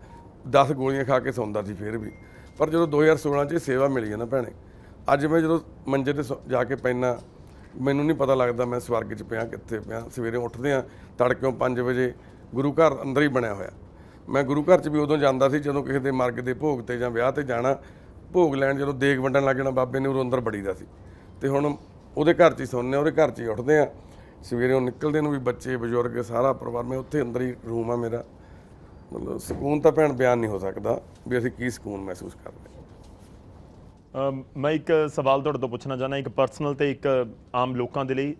10 ਗੋਲੀਆਂ ਖਾ ਕੇ ਸੌਂਦਾ ਸੀ ਫੇਰ ਵੀ ਪਰ ਜਦੋਂ 2016 ਚ ਸੇਵਾ ਮਿਲੀ ਨਾ ਭੈਣੇ ਅੱਜ ਮੈਂ ਜਦੋਂ ਮੰਜੇ ਤੇ ਜਾ ਕੇ ਪੈਣਾ ਮੈਨੂੰ ਨਹੀਂ ਪਤਾ ਲੱਗਦਾ ਮੈਂ ਸਵਰਗ 'ਚ ਪਿਆ ਕਿੱਥੇ ਪਿਆ ਸਵੇਰੇ ਉੱਠਦੇ ਆ ਤੜਕਿਓਂ 5 ਵਜੇ ਗੁਰੂ ਘਰ ਅੰਦਰ ਹੀ ਬਣਿਆ ਹੋਇਆ ਮੈਂ ਗੁਰੂ ਘਰ 'ਚ ਵੀ ਉਦੋਂ ਜਾਂਦਾ ਸੀ ਜਦੋਂ ਕਿਸੇ ਦੇ ਮਰਗ ਦੇ ਭੋਗ ਤੇ ਜਾਂ ਵਿਆਹ ਤੇ ਜਾਣਾ ਭੋਗ ਲੈਣ ਜਦੋਂ ਦੇਗ ਵੰਡਣ ਲੱਗ ਜਾਣਾ ਬਾਬੇ ਨੇ ਉਹ ਅੰਦਰ ਬੜੀਦਾ ਸੀ ਤੇ ਹੁਣ ਉਹਦੇ ਘਰ 'ਚ ਹੀ ਸੌਂਦੇ ਆ ਉਹਦੇ ਘਰ 'ਚ ਹੀ ਉੱਠਦੇ ਆ ਸਵੇਰੇ ਉਹ ਨਿਕਲਦੇ ਨੂੰ ਵੀ ਬੱਚੇ ਬਜ਼ੁਰਗ ਸਾਰਾ ਪਰਿਵਾਰ ਮੈਂ ਉੱਥੇ ਅੰਦਰ ਹੀ ਰੂਮ ਆ ਮੇਰਾ ਮਤਲਬ ਸਕੂਨ ਤਾਂ ਭੈਣ ਬਿਆਨ ਨਹੀਂ ਹੋ ਸਕਦਾ ਵੀ ਅਸੀਂ ਕੀ ਸਕੂਨ ਮਹਿਸੂਸ ਕਰਦੇ ਮੈਂ ਇੱਕ ਸਵਾਲ ਤੁਹਾਡੇ ਤੋਂ ਪੁੱਛਣਾ ਚਾਹਨਾ ਇੱਕ ਪਰਸਨਲ ਤੇ ਇੱਕ ਆਮ ਲੋਕਾਂ ਦੇ ਲਈ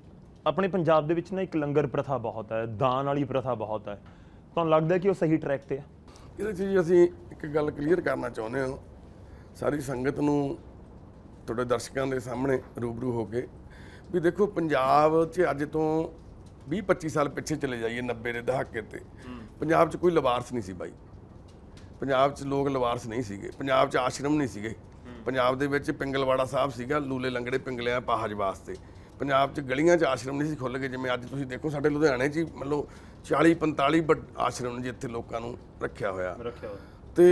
ਆਪਣੇ ਪੰਜਾਬ ਦੇ ਵਿੱਚ ਨਾ ਇੱਕ ਲੰਗਰ ਪ੍ਰਥਾ ਬਹੁਤ ਹੈ ਦਾਨ ਵਾਲੀ ਪ੍ਰਥਾ ਬਹੁਤ ਹੈ ਤੁਹਾਨੂੰ ਲੱਗਦਾ ਕਿ ਉਹ ਸਹੀ ਟਰੈਕ ਤੇ ਹੈ ਇਹਦੇ ਵਿੱਚ ਜੀ ਅਸੀਂ ਇੱਕ ਗੱਲ ਕਲੀਅਰ ਕਰਨਾ ਚਾਹੁੰਦੇ ਹਾਂ ਸਾਰੀ ਸੰਗਤ ਨੂੰ ਤੁਹਾਡੇ ਦਰਸ਼ਕਾਂ ਦੇ ਸਾਹਮਣੇ ਰੂਬਰੂ ਹੋ ਕੇ ਵੀ ਦੇਖੋ ਪੰਜਾਬ 'ਚ ਅੱਜ ਤੋਂ 20-25 ਸਾਲ ਪਿੱਛੇ ਚਲੇ ਜਾਈਏ 90 ਦੇ ਦਹਾਕੇ ਤੇ ਪੰਜਾਬ 'ਚ ਕੋਈ ਲਵਾਰਸ ਨਹੀਂ ਸੀ ਬਾਈ ਪੰਜਾਬ 'ਚ ਲੋਕ ਲਵਾਰਸ ਨਹੀਂ ਸੀਗੇ ਪੰਜਾਬ 'ਚ ਆਸ਼ਰਮ ਨਹੀਂ ਸੀਗੇ ਪੰਜਾਬ ਦੇ ਵਿੱਚ ਪਿੰਗਲਵਾੜਾ ਸਾਹਿਬ ਸੀਗਾ ਲੂਲੇ ਲੰਗੜੇ ਪਿੰਗਲਿਆਂ ਪਾਹਜ ਵਾਸਤੇ ਪੰਜਾਬ 'ਚ ਗਲੀਆਂ 'ਚ ਆਸ਼ਰਮ ਨਹੀਂ ਸੀ ਖੁੱਲ ਗਏ ਜਿਵੇਂ ਅੱਜ ਤੁਸੀਂ ਦੇਖੋ ਸਾਡੇ ਲੁਧਿਆਣੇ 'ਚ ਮੰਨ ਲਓ 40 45 ਆਸ਼ਰਮ ਨੇ ਜਿੱਥੇ ਲੋਕਾਂ ਨੂੰ ਰੱਖਿਆ ਹੋਇਆ ਤੇ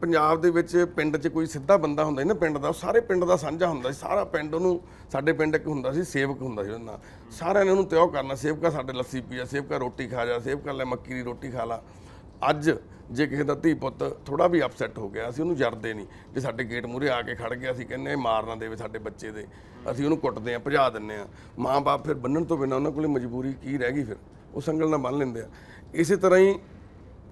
ਪੰਜਾਬ ਦੇ ਵਿੱਚ ਪਿੰਡ 'ਚ ਕੋਈ ਸਿੱਧਾ ਬੰਦਾ ਹੁੰਦਾ ਸੀ ਨਾ ਪਿੰਡ ਦਾ ਸਾਰੇ ਪਿੰਡ ਦਾ ਸਾਂਝਾ ਹੁੰਦਾ ਸੀ ਸਾਰਾ ਪਿੰਡ ਉਹਨੂੰ ਸਾਡੇ ਪਿੰਡ ਇੱਕ ਹੁੰਦਾ ਸੀ ਸੇਵਕ ਹੁੰਦਾ ਸੀ ਉਹਨਾਂ ਸਾਰਿਆਂ ਨੇ ਉਹਨੂੰ ਤਿਉ ਕਰਨਾ ਸੇਵਕਾ ਸਾਡੇ ਲੱਸੀ ਪੀਆ ਸੇਵਕਾ ਰੋਟੀ ਖਾ ਜਾ ਸੇਵਕਾ ਲੈ ਮੱਕੀ ਦੀ ਰੋਟੀ ਖਾ ਲਾ ਅੱਜ ਜੇ ਕਿਸੇ ਦਾ ਧੀ ਪੁੱਤ ਥੋੜਾ ਵੀ ਅਪਸੈਟ ਹੋ ਗਿਆ ਅਸੀਂ ਉਹਨੂੰ ਜਰਦੇ ਨਹੀਂ ਜੇ ਸਾਡੇ ਗੇਟ ਮੂਰੇ ਆ ਕੇ ਖੜ ਗਿਆ ਅਸੀਂ ਕਹਿੰਦੇ ਇਹ ਮਾਰ ਨਾ ਦੇਵੇ ਸਾਡੇ ਬੱਚੇ ਦੇ ਅਸੀਂ ਉਹਨੂੰ ਕੁੱਟਦੇ ਆ ਭਜਾ ਦਿੰਨੇ ਆ ਮਾਂ-ਬਾਪ ਫਿਰ ਬੰਨਣ ਤੋਂ ਬਿਨਾ ਉਹਨਾਂ ਕੋਲੇ ਮਜਬੂਰੀ ਕੀ ਰਹਿ ਗਈ ਫਿਰ ਉਹ ਸੰਗਲ ਨਾਲ ਬੰਨ ਲੈਂਦੇ ਆ ਇਸੇ ਤਰ੍ਹਾਂ ਹੀ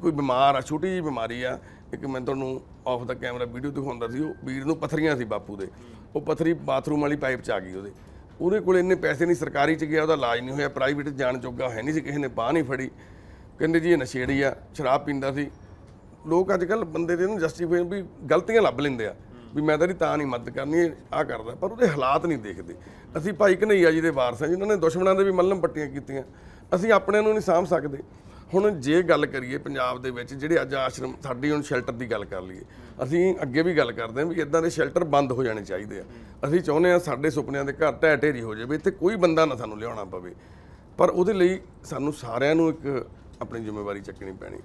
ਕੋਈ ਬਿਮਾਰ ਆ ਛੋਟੀ ਜੀ ਬਿਮਾਰੀ ਆ ਇੱਕ ਮੈਂ ਤੁਹਾਨੂੰ ਆਫ ਦਾ ਕੈਮਰਾ ਵੀਡੀਓ ਦਿਖਾਉਂਦਾ ਸੀ ਉਹ ਵੀਰ ਨੂੰ ਪਥਰੀਆਂ ਸੀ ਬਾਪੂ ਦੇ ਉਹ ਪਥਰੀ ਬਾਥਰੂਮ ਵਾਲੀ ਪਾਈਪ ਚ ਆ ਗਈ ਉਹਦੇ ਉਹਦੇ ਕੋਲ ਇੰਨੇ ਪੈਸੇ ਨਹੀਂ ਸਰਕਾਰੀ ਚ ਗਿਆ ਉਹਦਾ ਇਲਾਜ ਨਹੀਂ ਹੋਇਆ ਪ੍ਰਾਈਵੇਟ ਜਾਣ ਜੋਗਾ ਹੈ ਨਹੀਂ ਸੀ ਕਿਸੇ ਨੇ ਬਾਹ ਨਹੀਂ ਫੜੀ ਕਹਿੰਦੇ ਜੀ ਇਹ ਨਸ਼ੇੜੀ ਆ ਸ਼ਰਾਬ ਪੀਂਦਾ ਸੀ ਲੋਕ ਅੱਜ ਕੱਲ ਬੰਦੇ ਦੇ ਨਾ ਜਸਟੀਫਾਈ ਵੀ ਗਲਤੀਆਂ ਲੱਭ ਲੈਂਦੇ ਆ ਵੀ ਮੈਂ ਤਾਂ ਇਹਦੀ ਤਾਂ ਨਹੀਂ ਮਦਦ ਕਰਨੀ ਆ ਕਰਦਾ ਪਰ ਉਹਦੇ ਹਾਲਾਤ ਨਹੀਂ ਦੇਖਦੇ ਅਸੀਂ ਭਾਈ ਕਨਈਆ ਜੀ ਦੇ ਵਾਰਸ ਆ ਜਿਨ੍ਹਾਂ ਨੇ ਦੁਸ਼ਮਣਾਂ ਦੇ ਵੀ ਮੱਲਮ ਪੱਟੀਆਂ ਕੀਤੀਆਂ ਅਸੀਂ ਆਪਣੇ ਨੂੰ ਨਹੀਂ ਸਾਂਭ ਸਕਦੇ ਹੁਣ ਜੇ ਗੱਲ ਕਰੀਏ ਪੰਜਾਬ ਦੇ ਵਿੱਚ ਜਿਹੜੇ ਅੱਜ ਆਸ਼ਰਮ ਸਾਡੀ ਹੁਣ ਸ਼ੈਲਟਰ ਦੀ ਗੱਲ ਕਰ ਲਈਏ ਅਸੀਂ ਅੱਗੇ ਵੀ ਗੱਲ ਕਰਦੇ ਹਾਂ ਵੀ ਇਦਾਂ ਦੇ ਸ਼ੈਲਟਰ ਬੰਦ ਹੋ ਜਾਣੇ ਚਾਹੀਦੇ ਆ ਅਸੀਂ ਚਾਹੁੰਦੇ ਆ ਸਾਡੇ ਸੁਪਨਿਆਂ ਦੇ ਘਰ ਢਹਿ ਢੇਰੀ ਹੋ ਜਾਵੇ ਇੱਥੇ ਕੋਈ ਬੰਦਾ ਨਾ ਸਾਨੂੰ ਲਿਆਉਣਾ ਪਵੇ ਪਰ ਉਹਦੇ ਲਈ ਸਾਨੂੰ ਸਾਰਿਆਂ ਨੂੰ ਇੱਕ ਆਪਣੀ ਜ਼ਿੰਮੇਵਾਰੀ ਚੱਕਣੀ ਪੈਣੀ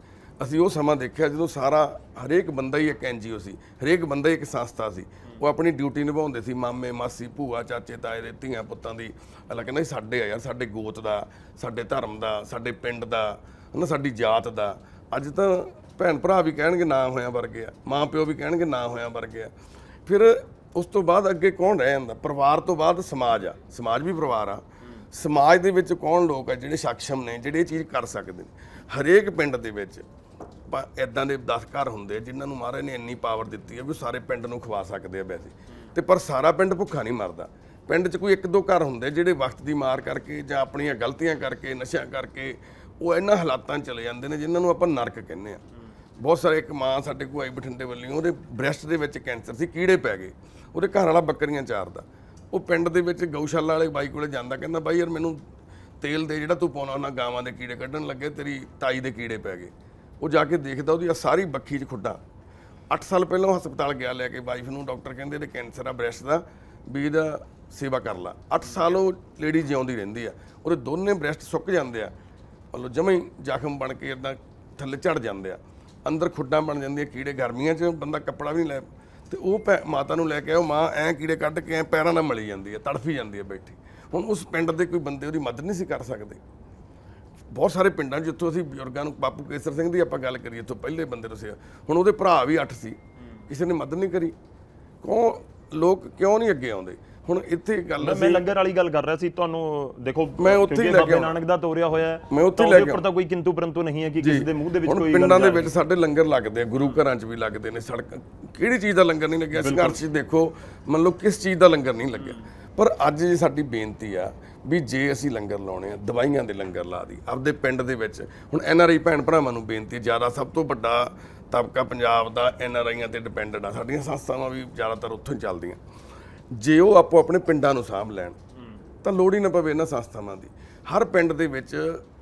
ਅਸੀਂ ਉਹ ਸਮਾਂ ਦੇਖਿਆ ਜਦੋਂ ਸਾਰਾ ਹਰੇਕ ਬੰਦਾ ਹੀ ਇੱਕ ਐਨਜੀਓ ਸੀ ਹਰੇਕ ਬੰਦਾ ਇੱਕ ਸੰਸਥਾ ਸੀ ਉਹ ਆਪਣੀ ਡਿਊਟੀ ਨਿਭਾਉਂਦੇ ਸੀ ਮਾਮੇ ਮਾਸੀ ਭੂਆ ਚਾਚੇ ਤਾਏ ਦੇ ਧੀਆਂ ਪੁੱਤਾਂ ਦੀ ਅੱਲਾ ਕਹਿੰਦਾ ਸਾਡੇ ਆ ਯਾਰ ਸਾਡੇ ਗੋਤ ਦਾ ਸਾਡੇ ਧਰਮ ਦਾ ਸਾਡੇ ਪਿੰਡ ਦਾ ਹਨਾ ਸਾਡੀ ਜਾਤ ਦਾ ਅੱਜ ਤਾਂ ਭੈਣ ਭਰਾ ਵੀ ਕਹਿਣਗੇ ਨਾ ਹੋਇਆ ਵਰਗੇ ਆ ਮਾਂ ਪਿਓ ਵੀ ਕਹਿਣਗੇ ਨਾ ਹੋਇਆ ਵਰਗੇ ਆ ਫਿਰ ਉਸ ਤੋਂ ਬਾਅਦ ਅੱਗੇ ਕੌਣ ਰਹਿ ਜਾਂਦਾ ਪਰਿਵਾਰ ਤੋਂ ਬਾਅਦ ਸਮਾਜ ਆ ਸਮਾਜ ਵੀ ਪਰਿਵਾਰ ਆ ਸਮਾਜ ਦੇ ਵਿੱਚ ਕੌਣ ਲੋਕ ਆ ਜਿਹੜੇ ਸક્ષਮ ਨੇ ਜਿਹੜੇ ਇਹ ਚੀਜ਼ ਕਰ ਸਕਦੇ ਨੇ ਹਰੇਕ ਪਿੰਡ ਦੇ ਵਿੱਚ ਇਦਾਂ ਦੇ 10 ਘਰ ਹੁੰਦੇ ਜਿਨ੍ਹਾਂ ਨੂੰ ਮਹਾਰਾਜ ਨੇ ਇੰਨੀ ਪਾਵਰ ਦਿੱਤੀ ਹੈ ਵੀ ਸਾਰੇ ਪਿੰਡ ਨੂੰ ਖਵਾ ਸਕਦੇ ਆ ਵੈਸੇ ਤੇ ਪਰ ਸਾਰਾ ਪਿੰਡ ਭੁੱਖਾ ਨਹੀਂ ਮਰਦਾ ਪਿੰਡ 'ਚ ਕੋਈ ਇੱਕ ਦੋ ਘਰ ਹੁੰਦੇ ਜਿਹੜੇ ਵਕਤ ਦੀ ਮਾਰ ਕਰਕੇ ਜਾਂ ਆਪਣੀਆਂ ਗਲਤੀਆਂ ਕਰਕੇ ਨਸ਼ਿਆਂ ਕਰਕੇ ਉਹ ਇਹਨਾਂ ਹਾਲਾਤਾਂ ਚਲੇ ਜਾਂਦੇ ਨੇ ਜਿਨ੍ਹਾਂ ਨੂੰ ਆਪਾਂ ਨਰਕ ਕਹਿੰਦੇ ਆ ਬਹੁਤ ਸਾਰੇ ਇੱਕ ਮਾਂ ਸਾਡੇ ਕੋਲ ਆਈ ਬਠਿੰਡੇ ਵੱਲੋਂ ਉਹਦੇ ਬ੍ਰੈਸਟ ਦੇ ਵਿੱਚ ਕੈਂਸਰ ਸੀ ਕੀੜੇ ਪੈ ਗਏ ਉਹਦੇ ਘਰ ਵਾਲਾ ਬੱਕਰੀਆਂ ਚਾਰਦਾ ਉਹ ਪਿੰਡ ਦੇ ਵਿੱਚ ਗਊਸ਼ਾਲਾ ਵਾਲੇ ਬਾਈ ਕੋਲੇ ਜਾਂਦਾ ਕਹਿੰਦਾ ਬਾਈ ਯਾਰ ਮੈਨੂੰ ਤੇਲ ਦੇ ਜਿਹੜਾ ਤੂੰ ਪਾਉਣਾ ਉਹਨਾਂ ਗਾਵਾਂ ਦੇ ਕੀੜੇ ਕੱਢਣ ਲੱਗੇ ਤੇਰੀ ਤਾਈ ਦੇ ਕੀੜੇ ਪੈ ਗਏ ਉਹ ਜਾ ਕੇ ਦੇਖਦਾ ਉਹਦੀ ਸਾਰੀ ਬੱਖੀ 'ਚ ਖੁੱਡਾ 8 ਸਾਲ ਪਹਿਲਾਂ ਹਸਪਤਾਲ ਗਿਆ ਲੈ ਕੇ ਵਾਈਫ ਨੂੰ ਡਾਕਟਰ ਕਹਿੰਦੇ ਇਹਦੇ ਕੈਂਸਰ ਆ ਬ੍ਰੈਸਟ ਦਾ ਵੀ ਇਹਦਾ ਸੇਵਾ ਕਰ ਲਾ 8 ਸਾਲ ਉਹ ਲੇਡੀ ਜਿਉਂਦੀ ਰਹਿੰਦੀ ਆ ਉਹਦੇ ਦੋਨੇ ਬ੍ਰੈਸਟ ਸੁੱਕ ਜਾਂਦੇ ਆ ਮਤਲਬ ਜਮੇ ਹੀ ਜ਼ਖਮ ਬਣ ਕੇ ਇਦਾਂ ਥੱਲੇ ਝੜ ਜਾਂਦੇ ਆ ਅੰਦਰ ਖੁੱਡਾਂ ਬਣ ਜਾਂਦੀਆਂ ਕੀੜੇ ਗਰਮੀਆਂ 'ਚ ਬੰਦਾ ਕੱਪੜਾ ਵੀ ਨਹੀਂ ਲੈ ਤੇ ਉਹ ਮਾਤਾ ਨੂੰ ਲੈ ਕੇ ਆਓ ਮਾਂ ਐ ਕੀੜੇ ਕੱਢ ਕੇ ਐ ਪੈਰਾਂ ਨਾਲ ਮਲੀ ਜਾਂਦੀ ਆ ਤੜਫੀ ਜਾਂਦੀ ਆ ਬੈਠੀ ਹੁਣ ਉਸ ਪਿੰਡ ਦੇ ਕੋਈ ਬੰਦੇ ਉਹਦੀ ਮਦਦ ਨਹੀਂ ਸੀ ਕਰ ਸਕਦੇ ਬਹੁਤ ਸਾਰੇ ਪਿੰਡਾਂ ਜਿੱਥੋਂ ਅਸੀਂ ਬਜ਼ੁਰਗਾਂ ਨੂੰ ਬਾਪੂ ਕੇਸਰ ਸਿੰਘ ਦੀ ਆਪਾਂ ਗੱਲ ਕਰੀਏ ਤੋਂ ਪਹਿਲੇ ਬੰਦੇ ਨੂੰ ਸੀ ਹੁਣ ਉਹਦੇ ਭਰਾ ਵੀ 8 ਸੀ ਕਿਸੇ ਨੇ ਮਦਦ ਨਹੀਂ ਕਰੀ ਕਿਉਂ ਲੋਕ ਕਿਉਂ ਨਹੀਂ ਅੱਗੇ ਆਉਂਦੇ ਹੁਣ ਇੱਥੇ ਗੱਲ ਅਸੀਂ ਮੈਂ ਲੰਗਰ ਵਾਲੀ ਗੱਲ ਕਰ ਰਿਹਾ ਸੀ ਤੁਹਾਨੂੰ ਦੇਖੋ ਮੈਂ ਉੱਥੇ ਹੀ ਲੱਗਿਆ ਨਾਨਕ ਦਾ ਤੋਰਿਆ ਹੋਇਆ ਮੈਂ ਉੱਥੇ ਹੀ ਲੱਗਿਆ ਉੱਪਰ ਤਾਂ ਕੋਈ ਕਿੰਤੂ ਪਰੰਤੂ ਨਹੀਂ ਹੈ ਕਿ ਕਿਸੇ ਦੇ ਮੂੰਹ ਦੇ ਵਿੱਚ ਕੋਈ ਪਿੰਡਾਂ ਦੇ ਵਿੱਚ ਸਾਡੇ ਲੰਗਰ ਲੱਗਦੇ ਆ ਗੁਰੂ ਘਰਾਂ 'ਚ ਵੀ ਲੱਗਦੇ ਨੇ ਸੜਕ ਕਿਹੜੀ ਚੀਜ਼ ਦਾ ਲੰਗਰ ਨਹੀਂ ਲੱਗਿਆ ਸੰਘਰਸ਼ ਦੇਖੋ ਮੰਨ ਲਓ ਕਿਸ ਚੀਜ਼ ਦਾ ਲੰਗਰ ਨਹੀਂ ਲੱਗਿਆ ਪਰ ਅੱਜ ਜੀ ਸਾਡੀ ਬੇਨਤੀ ਆ ਵੀ ਜੇ ਅਸੀਂ ਲੰਗਰ ਲਾਉਣੇ ਆ ਦਵਾਈਆਂ ਦੇ ਲੰਗਰ ਲਾ ਦੀ ਆਪਦੇ ਪਿੰਡ ਦੇ ਵਿੱਚ ਹੁਣ ਐਨ ਆਰ ਆਈ ਭੈਣ ਭਰਾਵਾਂ ਨੂੰ ਬੇਨਤੀ ਜਿਆਦਾ ਸਭ ਤੋਂ ਵੱਡਾ ਤਬਕਾ ਪੰਜਾਬ ਦਾ ਐਨ ਆਰ ਆਈਆਂ ਤੇ ਡਿਪੈਂਡਡ ਆ ਸਾਡੀਆਂ ਸੰਸਥਾਵਾਂ ਵੀ ਜ਼ਿਆਦਾਤਰ ਉੱਥੋਂ ਹੀ ਚੱਲਦੀਆਂ ਜੇ ਉਹ ਆਪੋ ਆਪਣੇ ਪਿੰਡਾਂ ਨੂੰ ਸਾਂਭ ਲੈਣ ਤਾਂ ਲੋੜ ਹੀ ਨਾ ਪਵੇ ਇਹਨਾਂ ਸੰਸਥਾਵਾਂ ਦੀ ਹਰ ਪਿੰਡ ਦੇ ਵਿੱਚ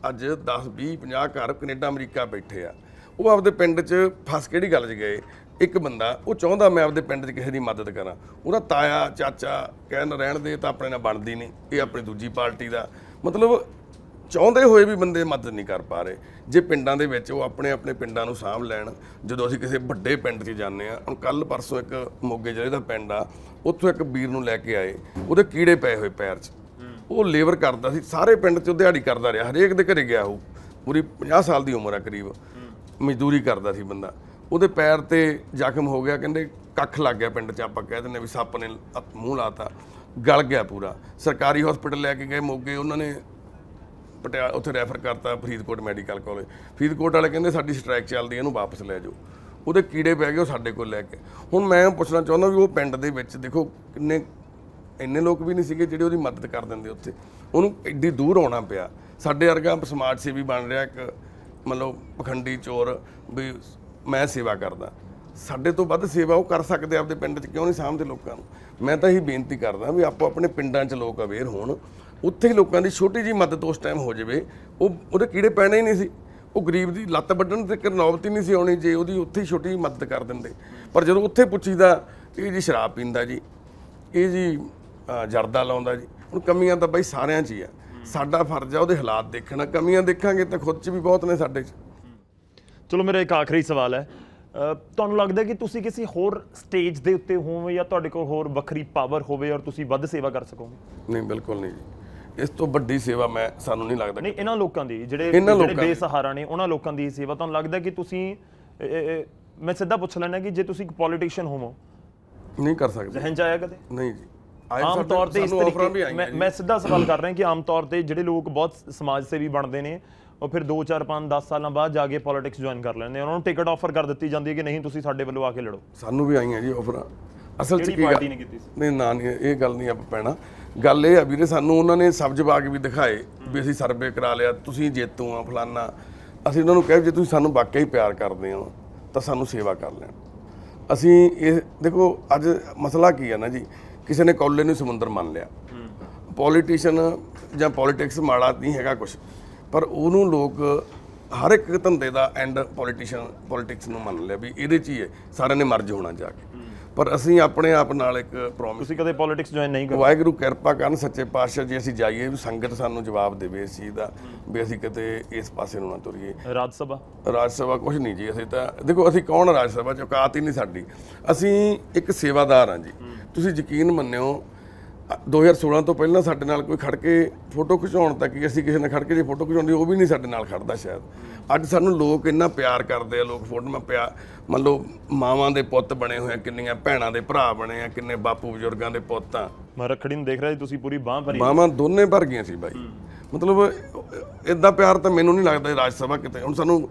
ਅੱਜ 10 20 50 ਘਰ ਕੈਨੇਡਾ ਅਮਰੀਕਾ ਬੈਠੇ ਆ ਉਹ ਆਪਦੇ ਪਿੰਡ 'ਚ ਫਸ ਕਿਹੜੀ ਗੱਲ 'ਚ ਗਏ ਇੱਕ ਬੰਦਾ ਉਹ ਚਾਹੁੰਦਾ ਮੈਂ ਆਪਦੇ ਪਿੰਡ 'ਚ ਕਿਸੇ ਦੀ ਮਦਦ ਕਰਾਂ ਉਹਦਾ ਤਾਇਆ ਚਾਚਾ ਕਹਿਣ ਰਹਿਣ ਦੇ ਤਾਂ ਆਪਣੇ ਨਾਲ ਬਣਦੀ ਨਹੀਂ ਇਹ ਆਪਣੀ ਦੂਜੀ ਪਾਰਟੀ ਦਾ ਮਤਲਬ ਚਾਹੁੰਦੇ ਹੋਏ ਵੀ ਬੰਦੇ ਮਦਦ ਨਹੀਂ ਕਰ ਪਾ ਰਹੇ ਜੇ ਪਿੰਡਾਂ ਦੇ ਵਿੱਚ ਉਹ ਆਪਣੇ ਆਪਣੇ ਪਿੰਡਾਂ ਨੂੰ ਸਾਂਭ ਲੈਣ ਜਦੋਂ ਅਸੀਂ ਕਿਸੇ ਵੱਡੇ ਪਿੰਡ 'ਚ ਜਾਂਦੇ ਆ ਹੁਣ ਕੱਲ ਪਰਸੋਂ ਇੱਕ ਮੋਗੇ ਜ਼ਿਲ੍ਹੇ ਦਾ ਪਿੰਡ ਆ ਉੱਥੋਂ ਇੱਕ ਵੀਰ ਨੂੰ ਲੈ ਕੇ ਆਏ ਉਹਦੇ ਕੀੜੇ ਪਏ ਹੋਏ ਪੈਰ 'ਚ ਉਹ ਲੇਬਰ ਕਰਦਾ ਸੀ ਸਾਰੇ ਪਿੰਡ 'ਚ ਦਿਹਾੜੀ ਕਰਦਾ ਰਿਹਾ ਹਰੇਕ ਦੇ ਘਰੇ ਗਿਆ ਉਹ ਪੂਰੀ 50 ਸਾਲ ਦੀ ਉਮਰ ਆ ਕਰੀਬ ਮਜ਼ਦੂਰੀ ਕਰਦਾ ਸੀ ਬੰਦਾ ਉਹਦੇ ਪੈਰ ਤੇ ਜ਼ਖਮ ਹੋ ਗਿਆ ਕਹਿੰਦੇ ਕੱਖ ਲੱਗ ਗਿਆ ਪਿੰਡ 'ਚ ਆਪਾਂ ਕਹਿ ਦਿੰਦੇ ਵੀ ਸੱਪ ਨੇ ਮੂੰਹ ਲਾਤਾ ਗਲ ਗਿਆ ਪੂਰਾ ਸਰਕਾਰੀ ਹਸਪੀਟਲ ਲੈ ਕੇ ਗਏ ਮੋਗੇ ਉਹਨਾਂ ਨੇ ਪਟਿਆ ਉੱਥੇ ਰੈਫਰ ਕਰਤਾ ਫਰੀਦਕੋਟ ਮੈਡੀਕਲ ਕਾਲਜ ਫਰੀਦਕੋਟ ਵਾਲੇ ਕਹਿੰਦੇ ਸਾਡੀ ਸਟ੍ਰਾਈਕ ਚੱਲਦੀ ਇਹਨੂੰ ਵਾਪਸ ਲੈ ਜਾਓ ਉਹਦੇ ਕੀੜੇ ਪੈ ਗਏ ਉਹ ਸਾਡੇ ਕੋਲ ਲੈ ਕੇ ਹੁਣ ਮੈਂ ਪੁੱਛਣਾ ਚਾਹੁੰਦਾ ਵੀ ਉਹ ਪਿੰਡ ਦੇ ਵਿੱਚ ਦੇਖੋ ਕਿੰਨੇ ਇੰਨੇ ਲੋਕ ਵੀ ਨਹੀਂ ਸੀਗੇ ਜਿਹੜੇ ਉਹਦੀ ਮਦਦ ਕਰ ਦਿੰਦੇ ਉੱਥੇ ਉਹਨੂੰ ਐਡੀ ਦੂਰ ਆਉਣਾ ਪਿਆ ਸਾਡੇ ਵਰਗਾ ਸਮਾਜ ਸੇਵੀ ਬਣ ਰਿਹਾ ਇੱਕ ਮਤਲਬ ਪਖੰਡੀ ਚੋਰ ਵੀ ਮੈਂ ਸੇਵਾ ਕਰਦਾ ਸਾਡੇ ਤੋਂ ਵੱਧ ਸੇਵਾ ਉਹ ਕਰ ਸਕਦੇ ਆਪਦੇ ਪਿੰਡ 'ਚ ਕਿਉਂ ਨਹੀਂ ਸਾਹਮਣੇ ਲੋਕਾਂ ਨੂੰ ਮੈਂ ਤਾਂ ਇਹ ਬੇਨਤੀ ਕਰਦਾ ਵੀ ਆਪੋ ਆਪਣੇ ਪਿੰਡਾਂ 'ਚ ਲੋਕ ਅਵੇਅਰ ਹੋਣ ਉੱਥੇ ਹੀ ਲੋਕਾਂ ਦੀ ਛੋਟੀ ਜੀ ਮਦਦ ਉਸ ਟਾਈਮ ਹੋ ਜਾਵੇ ਉਹ ਉਹਦੇ ਕੀੜੇ ਪੈਣੇ ਹੀ ਨਹੀਂ ਸੀ ਉਹ ਗਰੀਬ ਦੀ ਲੱਤ ਵੱਢਣ ਤੇ ਕਰਨੌਬਤੀ ਨਹੀਂ ਸੀ ਆਉਣੀ ਜੇ ਉਹਦੀ ਉੱਥੇ ਹੀ ਛੋਟੀ ਜੀ ਮਦਦ ਕਰ ਦਿੰਦੇ ਪਰ ਜਦੋਂ ਉੱਥੇ ਪੁੱਛੀਦਾ ਇਹ ਜੀ ਸ਼ਰਾਬ ਪੀਂਦਾ ਜੀ ਇਹ ਜੀ ਜਰਦਾ ਲਾਉਂਦਾ ਜੀ ਹੁਣ ਕਮੀਆਂ ਤਾਂ ਬਈ ਸਾਰਿਆਂ 'ਚ ਹੀ ਆ ਸਾਡਾ ਫਰਜ਼ ਆ ਉਹਦੇ ਹਾਲਾਤ ਦੇਖਣਾ ਕਮੀਆਂ ਦੇਖਾਂਗੇ ਤਾਂ ਖੁਦ 'ਚ ਵੀ ਬਹੁਤ ਨੇ ਸਾਡੇ 'ਚ ਚਲੋ ਮੇਰਾ ਇੱਕ ਆਖਰੀ ਸਵਾਲ ਹੈ ਤੁਹਾਨੂੰ ਲੱਗਦਾ ਕਿ ਤੁਸੀਂ ਕਿਸੇ ਹੋਰ ਸਟੇਜ ਦੇ ਉੱਤੇ ਹੋਵੋ ਜਾਂ ਤੁਹਾਡੇ ਕੋਲ ਹੋਰ ਵੱਖਰੀ ਪਾਵਰ ਹੋਵੇ ਔਰ ਤੁਸੀਂ ਵੱਧ ਸੇਵਾ ਕਰ ਸਕੋਗੇ ਨਹੀਂ ਬਿਲਕੁਲ ਨਹੀਂ ਜੀ ਇਸ ਤੋਂ ਵੱਡੀ ਸੇਵਾ ਮੈਂ ਸਾਨੂੰ ਨਹੀਂ ਲੱਗਦਾ ਨਹੀਂ ਇਹਨਾਂ ਲੋਕਾਂ ਦੀ ਜਿਹੜੇ ਜਿਹੜੇ ਬੇਸਹਾਰਾ ਨੇ ਉਹਨਾਂ ਲੋਕਾਂ ਦੀ ਸੇਵਾ ਤੁਹਾਨੂੰ ਲੱਗਦਾ ਕਿ ਤੁਸੀਂ ਮੈਂ ਸਿੱਧਾ ਪੁੱਛ ਲੈਣਾ ਕਿ ਜੇ ਤੁਸੀਂ ਇੱਕ ਪੋਲੀਟੀਸ਼ੀਅਨ ਹੋਵੋ ਨਹੀਂ ਕਰ ਸਕਦੇ ਜਹਨ ਚ ਆਇਆ ਕਦੇ ਨਹੀਂ ਜੀ ਆਮ ਤੌਰ ਤੇ ਇਸ ਤਰੀਕੇ ਮੈਂ ਸਿੱਧਾ ਸਵਾਲ ਕਰ ਰਿਹਾ ਕਿ ਆਮ ਤੌਰ ਤੇ ਜਿਹੜੇ ਲੋਕ ਬਹੁਤ ਸਮਾਜ ਸੇਵੀ ਬਣਦੇ ਨੇ ਉਹ ਫਿਰ 2 4 5 10 ਸਾਲਾਂ ਬਾਅਦ ਜਾ ਕੇ ਪੋਲਿਟਿਕਸ ਜੁਆਇਨ ਕਰ ਲੈਂਦੇ ਉਹਨਾਂ ਨੂੰ ਟਿਕਟ ਆਫਰ ਕਰ ਦਿੱਤੀ ਜਾਂਦੀ ਹੈ ਕਿ ਨਹੀਂ ਤੁਸੀਂ ਸਾਡੇ ਵੱਲੋਂ ਆ ਕੇ ਲੜੋ ਸਾਨੂੰ ਵੀ ਆਈਆਂ ਜੀ ਆਫਰਾਂ ਅਸਲ ਚ ਕੀ ਪਾਰਟੀ ਨੇ ਕੀਤੀ ਸੀ ਨਹੀਂ ਨਾ ਨਹੀਂ ਇਹ ਗੱਲ ਨਹੀਂ ਆਪ ਪੈਣਾ ਗੱਲ ਇਹ ਆ ਵੀਰੇ ਸਾਨੂੰ ਉਹਨਾਂ ਨੇ ਸਬਜ ਬਾਗ ਵੀ ਦਿਖਾਏ ਵੀ ਅਸੀਂ ਸਰਵੇ ਕਰਾ ਲਿਆ ਤੁਸੀਂ ਜੇਤੂ ਆ ਫਲਾਨਾ ਅਸੀਂ ਉਹਨਾਂ ਨੂੰ ਕਹਿ ਜੇ ਤੁਸੀਂ ਸਾਨੂੰ ਵਾਕਿਆ ਹੀ ਪਿਆਰ ਕਰਦੇ ਹੋ ਤਾਂ ਸਾਨੂੰ ਸੇਵਾ ਕਰ ਲੈਣ ਅਸੀਂ ਇਹ ਦੇਖੋ ਅੱਜ ਮਸਲਾ ਕੀ ਹੈ ਨਾ ਜੀ ਕਿਸੇ ਨੇ ਕੌਲੇ ਨੂੰ ਸਮੁੰਦਰ ਮੰਨ ਲਿਆ ਪੋਲੀਟੀਸ਼ੀਅਨ ਜਾਂ ਪੋਲਿਟਿਕਸ ਮਾੜਾ ਨਹੀਂ ਹੈਗਾ ਕੁਝ ਪਰ ਉਹਨੂੰ ਲੋਕ ਹਰ ਇੱਕ ਧੰਦੇ ਦਾ ਐਂਡ ਪੋਲੀਟੀਸ਼ੀਅਨ ਪੋਲਿਟਿਕਸ ਨੂੰ ਮੰਨ ਲਿਆ ਵੀ ਇਹਦੇ 'ਚ ਹੀ ਹੈ ਸਾਰਿਆਂ ਨੇ ਮਰਜ ਹੋਣਾ ਜਾ ਕੇ ਪਰ ਅਸੀਂ ਆਪਣੇ ਆਪ ਨਾਲ ਇੱਕ ਪ੍ਰੋਮਿਸ ਤੁਸੀਂ ਕਦੇ ਪੋਲਿਟਿਕਸ ਜੁਆਇਨ ਨਹੀਂ ਕਰਦੇ ਵਾਹਿਗੁਰੂ ਕਿਰਪਾ ਕਰਨ ਸੱਚੇ ਪਾਤਸ਼ਾਹ ਜੀ ਅਸੀਂ ਜਾਈਏ ਸੰਗਤ ਸਾਨੂੰ ਜਵਾਬ ਦੇਵੇ ਇਸ ਚੀਜ਼ ਦਾ ਵੀ ਅਸੀਂ ਕਿਤੇ ਇਸ ਪਾਸੇ ਨੂੰ ਨਾ ਤੁਰੀਏ ਰਾਜ ਸਭਾ ਰਾਜ ਸਭਾ ਕੁਝ ਨਹੀਂ ਜੀ ਅਸੀਂ ਤਾਂ ਦੇਖੋ ਅਸੀਂ ਕੌਣ ਰਾਜ ਸਭਾ ਚ ਔਕਾਤ ਹੀ ਨਹੀਂ ਸਾਡੀ ਅਸੀਂ ਇੱਕ ਸੇਵਾਦਾਰ ਹਾਂ ਜੀ ਤੁਸੀਂ ਯਕੀਨ ਮੰਨਿਓ 2016 ਤੋਂ ਪਹਿਲਾਂ ਸਾਡੇ ਨਾਲ ਕੋਈ ਖੜ ਕੇ ਫੋਟੋ ਖਿਚਾਉਣ ਤੱਕ ਹੀ ਅਸੀਂ ਕਿਸੇ ਨਾਲ ਖੜ ਕੇ ਜੇ ਫੋਟੋ ਖਿਚਾਉਂਦੇ ਉਹ ਵੀ ਨਹੀਂ ਸਾਡੇ ਨਾਲ ਖੜਦਾ ਸ਼ਾਇਦ ਅੱਜ ਸਾਨੂੰ ਲੋਕ ਇੰਨਾ ਪਿਆਰ ਕਰਦੇ ਆ ਲੋਕ ਫੋਟੋ ਮੈਂ ਪਿਆ ਮੰਨ ਲਓ ਮਾਵਾਂ ਦੇ ਪੁੱਤ ਬਣੇ ਹੋਏ ਆ ਕਿੰਨੀਆਂ ਭੈਣਾਂ ਦੇ ਭਰਾ ਬਣੇ ਆ ਕਿੰਨੇ ਬਾਪੂ ਬਜ਼ੁਰਗਾਂ ਦੇ ਪੁੱਤ ਆ ਮੈਂ ਰਖੜੀ ਨੂੰ ਦੇਖ ਰਿਹਾ ਜੀ ਤੁਸੀਂ ਪੂਰੀ ਬਾਹ ਭਰੀ ਮਾਵਾਂ ਦੋਨੇ ਭਰ ਗਈਆਂ ਸੀ ਬਾਈ ਮਤਲਬ ਇਦਾਂ ਪਿਆਰ ਤਾਂ ਮੈਨੂੰ ਨਹੀਂ ਲੱਗਦਾ ਰਾਜ ਸਭਾ ਕਿਤੇ ਹੁਣ ਸਾਨੂੰ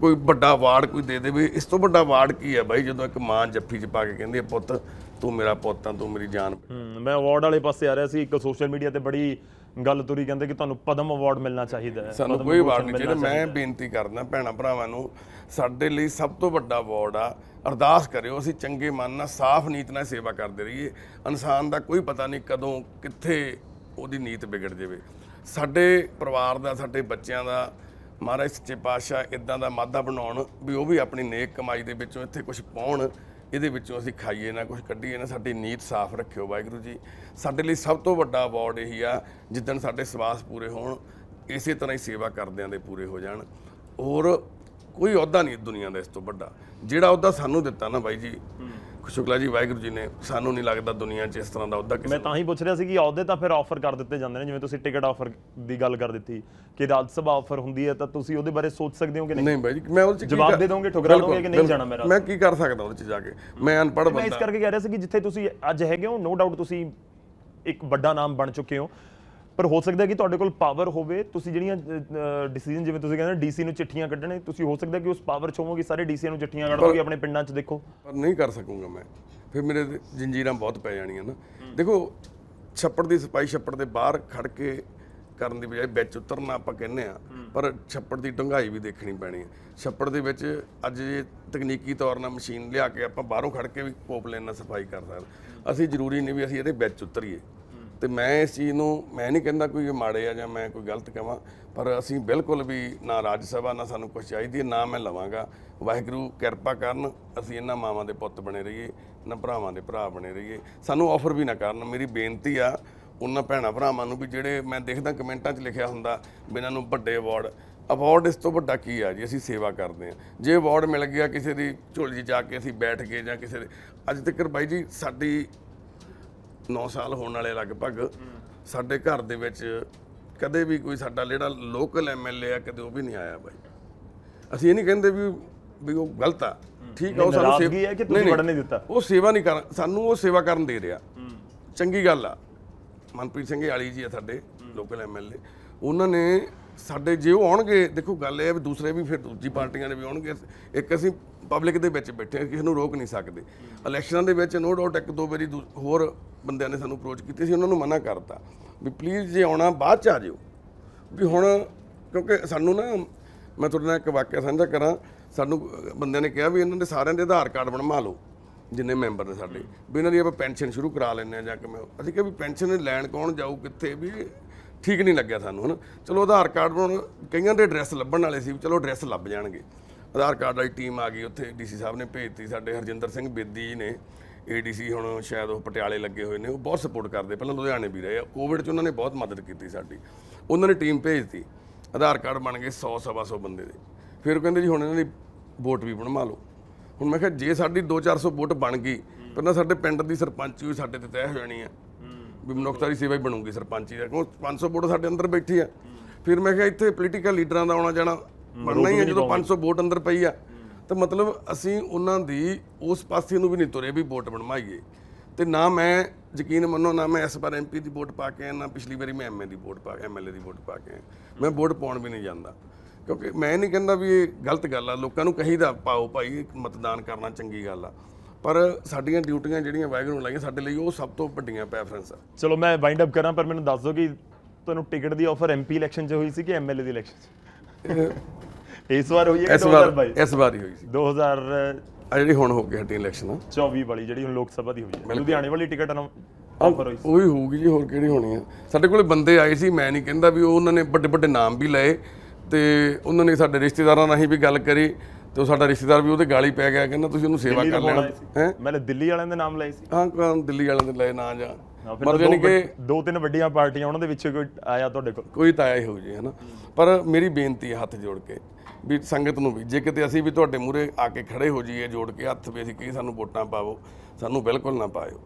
ਕੋਈ ਵੱਡਾ ਅਵਾਰਡ ਕੋਈ ਦੇ ਦੇਵੇ ਇਸ ਤੋਂ ਵੱਡਾ ਅਵਾਰਡ ਕੀ ਹੈ ਬਾਈ ਜਦੋਂ ਇੱਕ ਮਾਂ ਜੱਫੀ 'ਚ ਪਾ ਕੇ ਕਹਿੰਦੀ ਹੈ ਪੁੱਤ ਤੂੰ ਮੇਰਾ ਪੁੱਤ ਆ ਤੂੰ ਮੇਰੀ ਜਾਨ ਮੈਂ ਅਵਾਰਡ ਵਾਲੇ ਪਾਸੇ ਆ ਰਿਹਾ ਸੀ ਇੱਕ ਸੋਸ਼ਲ ਮੀਡੀਆ ਤੇ ਬੜੀ ਗੱਲ ਤੁਰੀ ਕਹਿੰਦੇ ਕਿ ਤੁਹਾਨੂੰ ਪਦਮ ਅਵਾਰਡ ਮਿਲਣਾ ਚਾਹੀਦਾ ਹੈ ਸਾਨੂੰ ਕੋਈ ਅਵਾਰਡ ਨਹੀਂ ਚਾਹੀਦਾ ਮੈਂ ਬੇਨਤੀ ਕਰਦਾ ਭੈਣਾ ਭਰਾਵਾਂ ਨੂੰ ਸਾਡੇ ਲਈ ਸਭ ਤੋਂ ਵੱਡਾ ਅਵਾਰਡ ਆ ਅਰਦਾਸ ਕਰਿਓ ਅਸੀਂ ਚੰਗੇ ਮਨ ਨਾਲ ਸਾਫ਼ ਨੀਤ ਨਾਲ ਸੇਵਾ ਕਰਦੇ ਰਹੀਏ ਇਨਸਾਨ ਦਾ ਕੋਈ ਪਤਾ ਨਹੀਂ ਕਦੋਂ ਕਿੱਥੇ ਉਹਦੀ ਨੀਤ ਵਿਗੜ ਜਾਵੇ ਸਾਡੇ ਪਰਿਵਾਰ ਦਾ ਸਾਡੇ ਬੱਚਿਆਂ ਦਾ ਮਹਾਰਾਜ ਸੱਚੇ ਪਾਤਸ਼ਾਹ ਇਦਾਂ ਦਾ ਮਾਦਾ ਬਣਾਉਣ ਵੀ ਉਹ ਵੀ ਆਪਣੀ ਨੇਕ ਕਮਾਈ ਦੇ ਵਿੱਚੋਂ ਇੱਥੇ ਕੁਝ ਪਾਉਣ ਇਹਦੇ ਵਿੱਚੋਂ ਅਸੀਂ ਖਾਈਏ ਨਾ ਕੁਝ ਕੱਢੀਏ ਨਾ ਸਾਡੀ ਨੀਤ ਸਾਫ਼ ਰੱਖਿਓ ਵਾਹਿਗੁਰੂ ਜੀ ਸਾਡੇ ਲਈ ਸਭ ਤੋਂ ਵੱਡਾ ਅਵਾਰਡ ਇਹੀ ਆ ਜਿੱਦਣ ਸਾਡੇ ਸਵਾਸ ਪੂਰੇ ਹੋਣ ਇਸੇ ਤਰ੍ਹਾਂ ਹੀ ਸੇਵਾ ਕਰਦਿਆਂ ਦੇ ਪੂਰੇ ਹੋ ਜਾਣ ਔਰ ਕੋਈ ਅਹੁਦਾ ਨਹੀਂ ਦੁਨੀਆ ਦਾ ਇਸ ਤੋਂ ਵੱਡਾ ਜਿਹੜਾ ਅਹੁਦਾ ਸਾਨੂੰ ਦਿੱਤਾ ਨਾ ਬਾਈ ਜੀ ਸ਼ੁਕਲਾ ਜੀ ਵਾਹਿਗੁਰੂ ਜੀ ਨੇ ਸਾਨੂੰ ਨਹੀਂ ਲੱਗਦਾ ਦੁਨੀਆ 'ਚ ਇਸ ਤਰ੍ਹਾਂ ਦਾ ਉਹਦਾ ਕਿਸੇ ਮੈਂ ਤਾਂ ਹੀ ਪੁੱਛ ਰਿਹਾ ਸੀ ਕਿ ਅਹੁਦੇ ਤਾਂ ਫਿਰ ਆਫਰ ਕਰ ਦਿੱਤੇ ਜਾਂਦੇ ਨੇ ਜਿਵੇਂ ਤੁਸੀਂ ਟਿਕਟ ਆਫਰ ਦੀ ਗੱਲ ਕਰ ਦਿੱਤੀ ਕਿ ਰਾਜ ਸਭਾ ਆਫਰ ਹੁੰਦੀ ਹੈ ਤਾਂ ਤੁਸੀਂ ਉਹਦੇ ਬਾਰੇ ਸੋਚ ਸਕਦੇ ਹੋ ਕਿ ਨਹੀਂ ਨਹੀਂ ਬਾਈ ਜੀ ਮੈਂ ਉਹਦੇ 'ਚ ਜਵਾਬ ਦੇ ਦੋਗੇ ਠੁਕਰਾ ਦੋਗੇ ਕਿ ਨਹੀਂ ਜਾਣਾ ਮੇਰਾ ਮੈਂ ਕੀ ਕਰ ਸਕਦਾ ਉਹਦੇ 'ਚ ਜਾ ਕੇ ਮੈਂ ਅਨਪੜ੍ਹ ਬੰਦਾ ਮੈਂ ਇਸ ਕਰਕੇ ਕਹਿ ਰਿਹਾ ਸੀ ਕਿ ਜਿੱਥੇ ਤੁਸੀਂ ਅੱਜ ਹੈਗੇ ਹੋ ਨੋ ਡਾਊਟ ਤੁਸੀਂ ਇੱਕ ਵੱਡਾ ਨਾਮ ਬਣ ਚੁੱਕੇ ਹੋ ਪਰ ਹੋ ਸਕਦਾ ਕਿ ਤੁਹਾਡੇ ਕੋਲ ਪਾਵਰ ਹੋਵੇ ਤੁਸੀਂ ਜਿਹੜੀਆਂ ਡਿਸੀਜਨ ਜਿਵੇਂ ਤੁਸੀਂ ਕਹਿੰਦੇ ਡੀਸੀ ਨੂੰ ਚਿੱਠੀਆਂ ਕੱਢਣੇ ਤੁਸੀਂ ਹੋ ਸਕਦਾ ਕਿ ਉਸ ਪਾਵਰ ਚ ਹੋਵੋਗੇ ਸਾਰੇ ਡੀਸੀ ਨੂੰ ਚਿੱਠੀਆਂ ਕੱਢ ਦੋਗੇ ਆਪਣੇ ਪਿੰਡਾਂ ਚ ਦੇਖੋ ਪਰ ਨਹੀਂ ਕਰ ਸਕੂੰਗਾ ਮੈਂ ਫਿਰ ਮੇਰੇ ਜੰਜੀਰਾਂ ਬਹੁਤ ਪੈ ਜਾਣੀਆਂ ਨਾ ਦੇਖੋ ਛੱਪੜ ਦੀ ਸਪਾਈ ਛੱਪੜ ਦੇ ਬਾਹਰ ਖੜ ਕੇ ਕਰਨ ਦੀ ਬਜਾਏ ਵਿੱਚ ਉਤਰਨਾ ਆਪਾਂ ਕਹਿੰਦੇ ਆ ਪਰ ਛੱਪੜ ਦੀ ਡੰਗਾਈ ਵੀ ਦੇਖਣੀ ਪੈਣੀ ਹੈ ਛੱਪੜ ਦੇ ਵਿੱਚ ਅੱਜ ਜੇ ਤਕਨੀਕੀ ਤੌਰ 'ਤੇ ਮਸ਼ੀਨ ਲਿਆ ਕੇ ਆਪਾਂ ਬਾਹਰੋਂ ਖੜ ਕੇ ਵੀ ਪੋਪ ਲੈਣਾ ਸਫਾਈ ਕਰ ਸਕਦੇ ਅਸੀਂ ਜ਼ਰੂਰੀ ਨਹੀਂ ਵੀ ਅਸੀਂ ਇਹਦੇ ਵਿੱਚ ਉਤਰੀਏ ਤੇ ਮੈਂ ਇਸ ਚੀਜ਼ ਨੂੰ ਮੈਂ ਨਹੀਂ ਕਹਿੰਦਾ ਕੋਈ ਮਾੜੇ ਆ ਜਾਂ ਮੈਂ ਕੋਈ ਗਲਤ ਕਹਾਂ ਪਰ ਅਸੀਂ ਬਿਲਕੁਲ ਵੀ ਨਾ ਰਾਜ ਸਭਾ ਨਾ ਸਾਨੂੰ ਕੁਝ ਚਾਹੀਦੀ ਨਾ ਮੈਂ ਲਵਾਂਗਾ ਵਾਹਿਗੁਰੂ ਕਿਰਪਾ ਕਰਨ ਅਸੀਂ ਇਹਨਾਂ ਮਾਵਾਂ ਦੇ ਪੁੱਤ ਬਣੇ ਰਹੀਏ ਨਾ ਭਰਾਵਾਂ ਦੇ ਭਰਾ ਬਣੇ ਰਹੀਏ ਸਾਨੂੰ ਆਫਰ ਵੀ ਨਾ ਕਰਨ ਮੇਰੀ ਬੇਨਤੀ ਆ ਉਹਨਾਂ ਭੈਣਾ ਭਰਾਵਾਂ ਨੂੰ ਵੀ ਜਿਹੜੇ ਮੈਂ ਦੇਖਦਾ ਕਮੈਂਟਾਂ 'ਚ ਲਿਖਿਆ ਹੁੰਦਾ ਬਿਨਾਂ ਨੂੰ ਵੱਡੇ ਅਵਾਰਡ ਅਵਾਰਡ ਇਸ ਤੋਂ ਵੱਡਾ ਕੀ ਆ ਜੀ ਅਸੀਂ ਸੇਵਾ ਕਰਦੇ ਆ ਜੇ ਅਵਾਰਡ ਮਿਲ ਗਿਆ ਕਿਸੇ ਦੀ ਝੋਲੀ 'ਚ ਜਾ ਕੇ ਅਸੀਂ ਬੈਠ ਗਏ ਜਾਂ ਕਿਸੇ ਦੇ ਅੱਜ ਤੱਕ ਬਾਈ ਜੀ ਸਾਡੀ 9 ਸਾਲ ਹੋਣ ਵਾਲੇ ਲਗਭਗ ਸਾਡੇ ਘਰ ਦੇ ਵਿੱਚ ਕਦੇ ਵੀ ਕੋਈ ਸਾਡਾ ਜਿਹੜਾ ਲੋਕਲ ਐਮਐਲਏ ਆ ਕਦੇ ਉਹ ਵੀ ਨਹੀਂ ਆਇਆ ਬਾਈ ਅਸੀਂ ਇਹ ਨਹੀਂ ਕਹਿੰਦੇ ਵੀ ਵੀ ਉਹ ਗਲਤ ਆ ਠੀਕ ਆ ਉਹ ਸਾਨੂੰ ਸੇਵਾ ਹੈ ਕਿ ਤੁਸੀਂ ਵੜਨ ਨਹੀਂ ਦਿੱਤਾ ਉਹ ਸੇਵਾ ਨਹੀਂ ਕਰ ਸਾਨੂੰ ਉਹ ਸੇਵਾ ਕਰਨ ਦੇ ਰਿਹਾ ਚੰਗੀ ਗੱਲ ਆ ਮਨਪ੍ਰੀਤ ਸਿੰਘ ਵਾਲੀ ਜੀ ਆ ਸਾਡੇ ਲੋਕਲ ਐਮਐਲਏ ਉਹਨਾਂ ਨੇ ਸਾਡੇ ਜੇ ਉਹ ਆਉਣਗੇ ਦੇਖੋ ਗੱਲ ਇਹ ਹੈ ਵੀ ਦੂਸਰੇ ਵੀ ਫਿਰ ਦੂਜੀ ਪਾਰਟੀਆਂ ਨੇ ਵੀ ਆਉਣਗੇ ਇੱਕ ਅਸੀਂ ਪਬਲਿਕ ਦੇ ਵਿੱਚ ਬੈਠੇ ਕਿਸੇ ਨੂੰ ਰੋਕ ਨਹੀਂ ਸਕਦੇ ਇਲੈਕਸ਼ਨਾਂ ਦੇ ਵਿੱਚ ਨੋ ਡਾਊਟ ਇੱਕ ਦੋ ਵਾਰੀ ਹੋਰ ਬੰਦਿਆਂ ਨੇ ਸਾਨੂੰ ਅਪਰੋਚ ਕੀਤੀ ਸੀ ਉਹਨਾਂ ਨੂੰ ਮਨਾ ਕਰਤਾ ਵੀ ਪਲੀਜ਼ ਜੇ ਆਉਣਾ ਬਾਅਦ ਚ ਆ ਜਿਓ ਵੀ ਹੁਣ ਕਿਉਂਕਿ ਸਾਨੂੰ ਨਾ ਮੈਂ ਤੁਹਾਡੇ ਨਾਲ ਇੱਕ ਵਾਕਿਆ ਸਾਂਝਾ ਕਰਾਂ ਸਾਨੂੰ ਬੰਦਿਆਂ ਨੇ ਕਿਹਾ ਵੀ ਇਹਨਾਂ ਦੇ ਸਾਰਿਆਂ ਦੇ ਆਧਾਰ ਕਾਰਡ ਬਣਵਾ ਲਓ ਜਿੰਨੇ ਮੈਂਬਰ ਨੇ ਸਾਡੇ ਵੀ ਇਹਨਾਂ ਦੀ ਆਪਾਂ ਪੈਨਸ਼ਨ ਸ਼ੁਰੂ ਕਰਾ ਲੈਂਦੇ ਆ ਜਾਂ ਕਿਵੇਂ ਅਸੀਂ ਕਿਹਾ ਵੀ ਪੈਨਸ਼ਨ ਲੈਣ ਕੌਣ ਜਾਊ ਕਿੱਥੇ ਵੀ ਠੀਕ ਨਹੀਂ ਲੱਗਿਆ ਸਾਨੂੰ ਹਨਾ ਚਲੋ ਆਧਾਰ ਕਾਰਡ ਬਣਾਉਣ ਕਈਆਂ ਦੇ ਐਡਰੈਸ ਲੱਭਣ ਵਾਲੇ ਸੀ ਚਲੋ ਐਡਰੈਸ ਲੱਭ ਜਾਣਗੇ ਆਧਾਰ ਕਾਰਡ ਵਾਲੀ ਟੀਮ ਆ ਗਈ ਉੱਥੇ ਡੀਸੀ ਸਾਹਿਬ ਨੇ ਭੇਜਤੀ ਸਾਡੇ ਹਰਜਿੰਦਰ ਸਿੰਘ ਬੇਦੀ ਜੀ ਨੇ ਏਡੀਸੀ ਹੁਣ ਸ਼ਾਇਦ ਉਹ ਪਟਿਆਲੇ ਲੱਗੇ ਹੋਏ ਨੇ ਉਹ ਬਹੁਤ ਸਪੋਰਟ ਕਰਦੇ ਪਹਿਲਾਂ ਲੁਧਿਆਣੇ ਵੀ ਰਹੇ ਆ ਕੋਵਿਡ 'ਚ ਉਹਨਾਂ ਨੇ ਬਹੁਤ ਮਦਦ ਕੀਤੀ ਸਾਡੀ ਉਹਨਾਂ ਨੇ ਟੀਮ ਭੇਜਤੀ ਆਧਾਰ ਕਾਰਡ ਬਣ ਗਏ 100 ਸਵਾ 100 ਬੰਦੇ ਦੇ ਫਿਰ ਕਹਿੰਦੇ ਜੀ ਹੁਣ ਇਹਨਾਂ ਦੀ ਵੋਟ ਵੀ ਬਣਵਾ ਲਓ ਹੁਣ ਮੈਂ ਕਿਹਾ ਜੇ ਸਾਡੀ 2-400 ਵੋਟ ਬਣ ਗਈ ਪਹਿਲਾਂ ਸਾਡੇ ਪਿੰਡ ਦੀ ਸਰਪੰਚ ਵੀ ਸਾਡੇ ਤੇ ਤੈਅ ਹੋ ਜਾਣੀ ਆ ਵੀ ਮਨੁੱਖਤਾਰੀ ਸੇਵਾ ਹੀ ਬਣੂਗੀ ਸਰਪੰਚੀ ਦਾ ਕਿਉਂ 500 ਵੋਟ ਸਾਡੇ ਅੰਦਰ ਬੈਠੀ ਆ ਫਿਰ ਮੈਂ ਕਿਹਾ ਇੱਥੇ ਪੋਲੀਟੀਕਲ ਲੀਡਰਾਂ ਦਾ ਆਉਣਾ ਜਾਣਾ ਬਣਨਾ ਹੀ ਹੈ ਜਦੋਂ 500 ਵੋਟ ਅੰਦਰ ਪਈ ਆ ਤਾਂ ਮਤਲਬ ਅਸੀਂ ਉਹਨਾਂ ਦੀ ਉਸ ਪਾਸੇ ਨੂੰ ਵੀ ਨਹੀਂ ਤੁਰੇ ਵੀ ਵੋਟ ਬਣਵਾਈਏ ਤੇ ਨਾ ਮੈਂ ਯਕੀਨ ਮੰਨੋ ਨਾ ਮੈਂ ਇਸ ਵਾਰ ਐਮਪੀ ਦੀ ਵੋਟ ਪਾ ਕੇ ਨਾ ਪਿਛਲੀ ਵਾਰੀ ਮੈਂ ਐਮਏ ਦੀ ਵੋਟ ਪਾ ਕੇ ਐਮਐਲਏ ਦੀ ਵੋਟ ਪਾ ਕੇ ਮੈਂ ਵੋਟ ਪਾਉਣ ਵੀ ਨਹੀਂ ਜਾਂਦਾ ਕਿਉਂਕਿ ਮੈਂ ਨਹੀਂ ਕਹਿੰਦਾ ਵੀ ਇਹ ਗਲਤ ਗੱਲ ਆ ਲੋਕਾਂ ਨੂੰ ਕਹੀਦਾ ਪਾਓ ਭਾਈ ਮਤਦਾਨ ਕਰਨਾ ਚੰਗੀ ਗੱਲ ਆ ਪਰ ਸਾਡੀਆਂ ਡਿਊਟੀਆਂ ਜਿਹੜੀਆਂ ਵਾਇਗਰੂ ਲਾਈਆਂ ਸਾਡੇ ਲਈ ਉਹ ਸਭ ਤੋਂ ਵੱਡੀਆਂ ਪ੍ਰੈਫਰੈਂਸ ਆ ਚਲੋ ਮੈਂ ਵਾਈਂਡ ਅਪ ਕਰਾਂ ਪਰ ਮੈਨੂੰ ਦੱਸ ਦਿਓ ਕਿ ਤੁਹਾਨੂੰ ਟਿਕਟ ਦੀ ਆਫਰ ਐਮਪੀ ਇਲੈਕਸ਼ਨ 'ਚ ਹੋਈ ਸੀ ਕਿ ਐਮਐਲਏ ਦੀ ਇਲੈਕਸ਼ਨ 'ਚ ਇਸ ਵਾਰ ਹੋਈ ਹੈ ਕਿ 2022 ਇਸ ਵਾਰ ਹੀ ਹੋਈ ਸੀ 2000 ਆ ਜਿਹੜੀ ਹੁਣ ਹੋ ਗਈ ਹੱਟੀ ਇਲੈਕਸ਼ਨ 24 ਵਾਲੀ ਜਿਹੜੀ ਹੁਣ ਲੋਕ ਸਭਾ ਦੀ ਹੋਈ ਹੈ ਲੁਧਿਆਣੇ ਵਾਲੀ ਟਿਕਟ ਆਫਰ ਹੋਈ ਸੀ ਹੋਊਗੀ ਜੀ ਹੋਰ ਕਿਹੜੀ ਹੋਣੀ ਹੈ ਸਾਡੇ ਕੋਲੇ ਬੰਦੇ ਆਏ ਸੀ ਮੈਂ ਨਹੀਂ ਕਹਿੰਦਾ ਵੀ ਉਹ ਉਹਨਾਂ ਨੇ ਵੱਡੇ ਵੱਡੇ ਨਾਮ ਵੀ ਲਏ ਤੇ ਉਹਨਾਂ ਨੇ ਸਾਡੇ ਰਿਸ਼ਤੇਦਾਰਾਂ ਨਾਲ ਹੀ ਵੀ ਗੱਲ ਕਰੀ ਤੇ ਉਹ ਸਾਡਾ ਰਿਸ਼ਤੇਦਾਰ ਵੀ ਉਹਦੇ ਗਾਲੀ ਪੈ ਗਿਆ ਕਹਿੰਦਾ ਤੁਸੀਂ ਉਹਨੂੰ ਸੇਵਾ ਕਰ ਲੈਣਾ ਹੈ ਮੈਨੇ ਦਿੱਲੀ ਵਾਲਿਆਂ ਦੇ ਨਾਮ ਲਏ ਸੀ ਹਾਂ ਦਿੱਲੀ ਵਾਲਿਆਂ ਦੇ ਲਏ ਨਾ ਜਾਂ ਮਤਲਬ ਨਹੀਂ ਕਿ ਦੋ ਤਿੰਨ ਵੱਡੀਆਂ ਪਾਰਟੀਆਂ ਉਹਨਾਂ ਦੇ ਵਿੱਚ ਕੋਈ ਆਇਆ ਤੁਹਾਡੇ ਕੋਲ ਕੋਈ ਤਾਂ ਆਇਆ ਹੀ ਹੋ ਜੇ ਹਨਾ ਪਰ ਮੇਰੀ ਬੇਨਤੀ ਹੈ ਹੱਥ ਜੋੜ ਕੇ ਵੀ ਸੰਗਤ ਨੂੰ ਵੀ ਜੇ ਕਿਤੇ ਅਸੀਂ ਵੀ ਤੁਹਾਡੇ ਮੂਰੇ ਆ ਕੇ ਖੜੇ ਹੋ ਜਾਈਏ ਜੋੜ ਕੇ ਹੱਥ ਵੀ ਅਸੀਂ ਕਹੀ ਸਾਨੂੰ ਵੋਟਾਂ ਪਾਵੋ ਸਾਨੂੰ ਬਿਲਕੁਲ ਨਾ ਪਾਇਓ